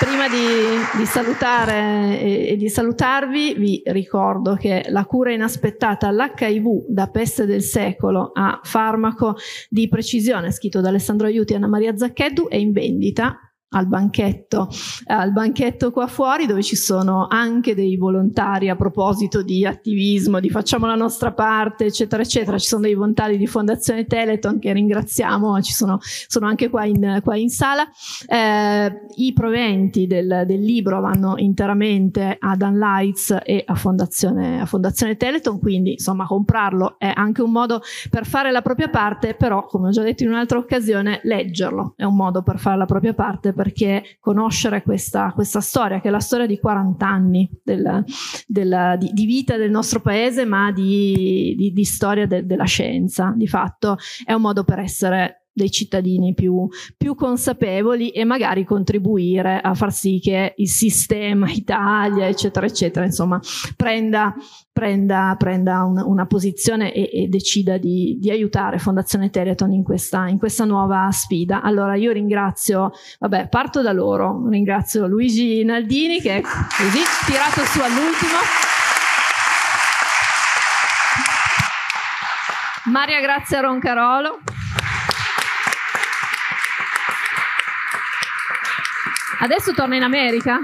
Prima di, di salutare e, e di salutarvi, vi ricordo che la cura inaspettata all'HIV da peste del secolo a farmaco di precisione, scritto da Alessandro Aiuti e Anna Maria Zaccheddu, è in vendita al banchetto, al banchetto qua fuori dove ci sono anche dei volontari a proposito di attivismo, di facciamo la nostra parte, eccetera, eccetera. Ci sono dei volontari di Fondazione Teleton che ringraziamo, ci sono, sono anche qua in, qua in sala. Eh, I proventi del, del, libro vanno interamente ad Unlights e a Fondazione, a Fondazione Teleton, quindi insomma comprarlo è anche un modo per fare la propria parte, però come ho già detto in un'altra occasione, leggerlo è un modo per fare la propria parte perché conoscere questa, questa, storia, che è la storia di 40 anni del, del, di, di, vita del nostro paese, ma di, di, di storia de, della scienza, di fatto è un modo per essere dei cittadini più, più, consapevoli e magari contribuire a far sì che il sistema <laughs> Italia, eccetera, eccetera, insomma, prenda, prenda, prenda un, una posizione e, e decida di, di, aiutare Fondazione Teleton in questa, in questa, nuova sfida. Allora io ringrazio, vabbè, parto da loro, ringrazio Luigi Naldini che è così tirato su all'ultimo. Maria Grazia Roncarolo. Adesso torna in America?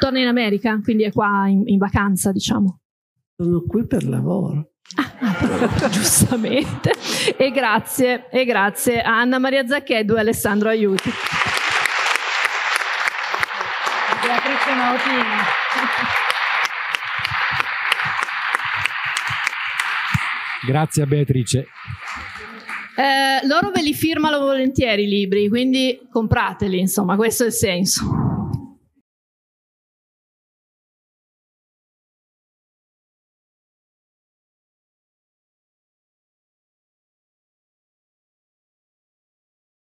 Torna in America, quindi è qua in, in vacanza, diciamo. Sono qui per lavoro. Ah, <laughs> giustamente. E grazie, e grazie a Anna Maria Zaccheddu e Alessandro Aiuti. Beatrice Mautini. Grazie a Beatrice. Eh, loro ve li firmano volentieri i libri, quindi comprateli, insomma, questo è il senso.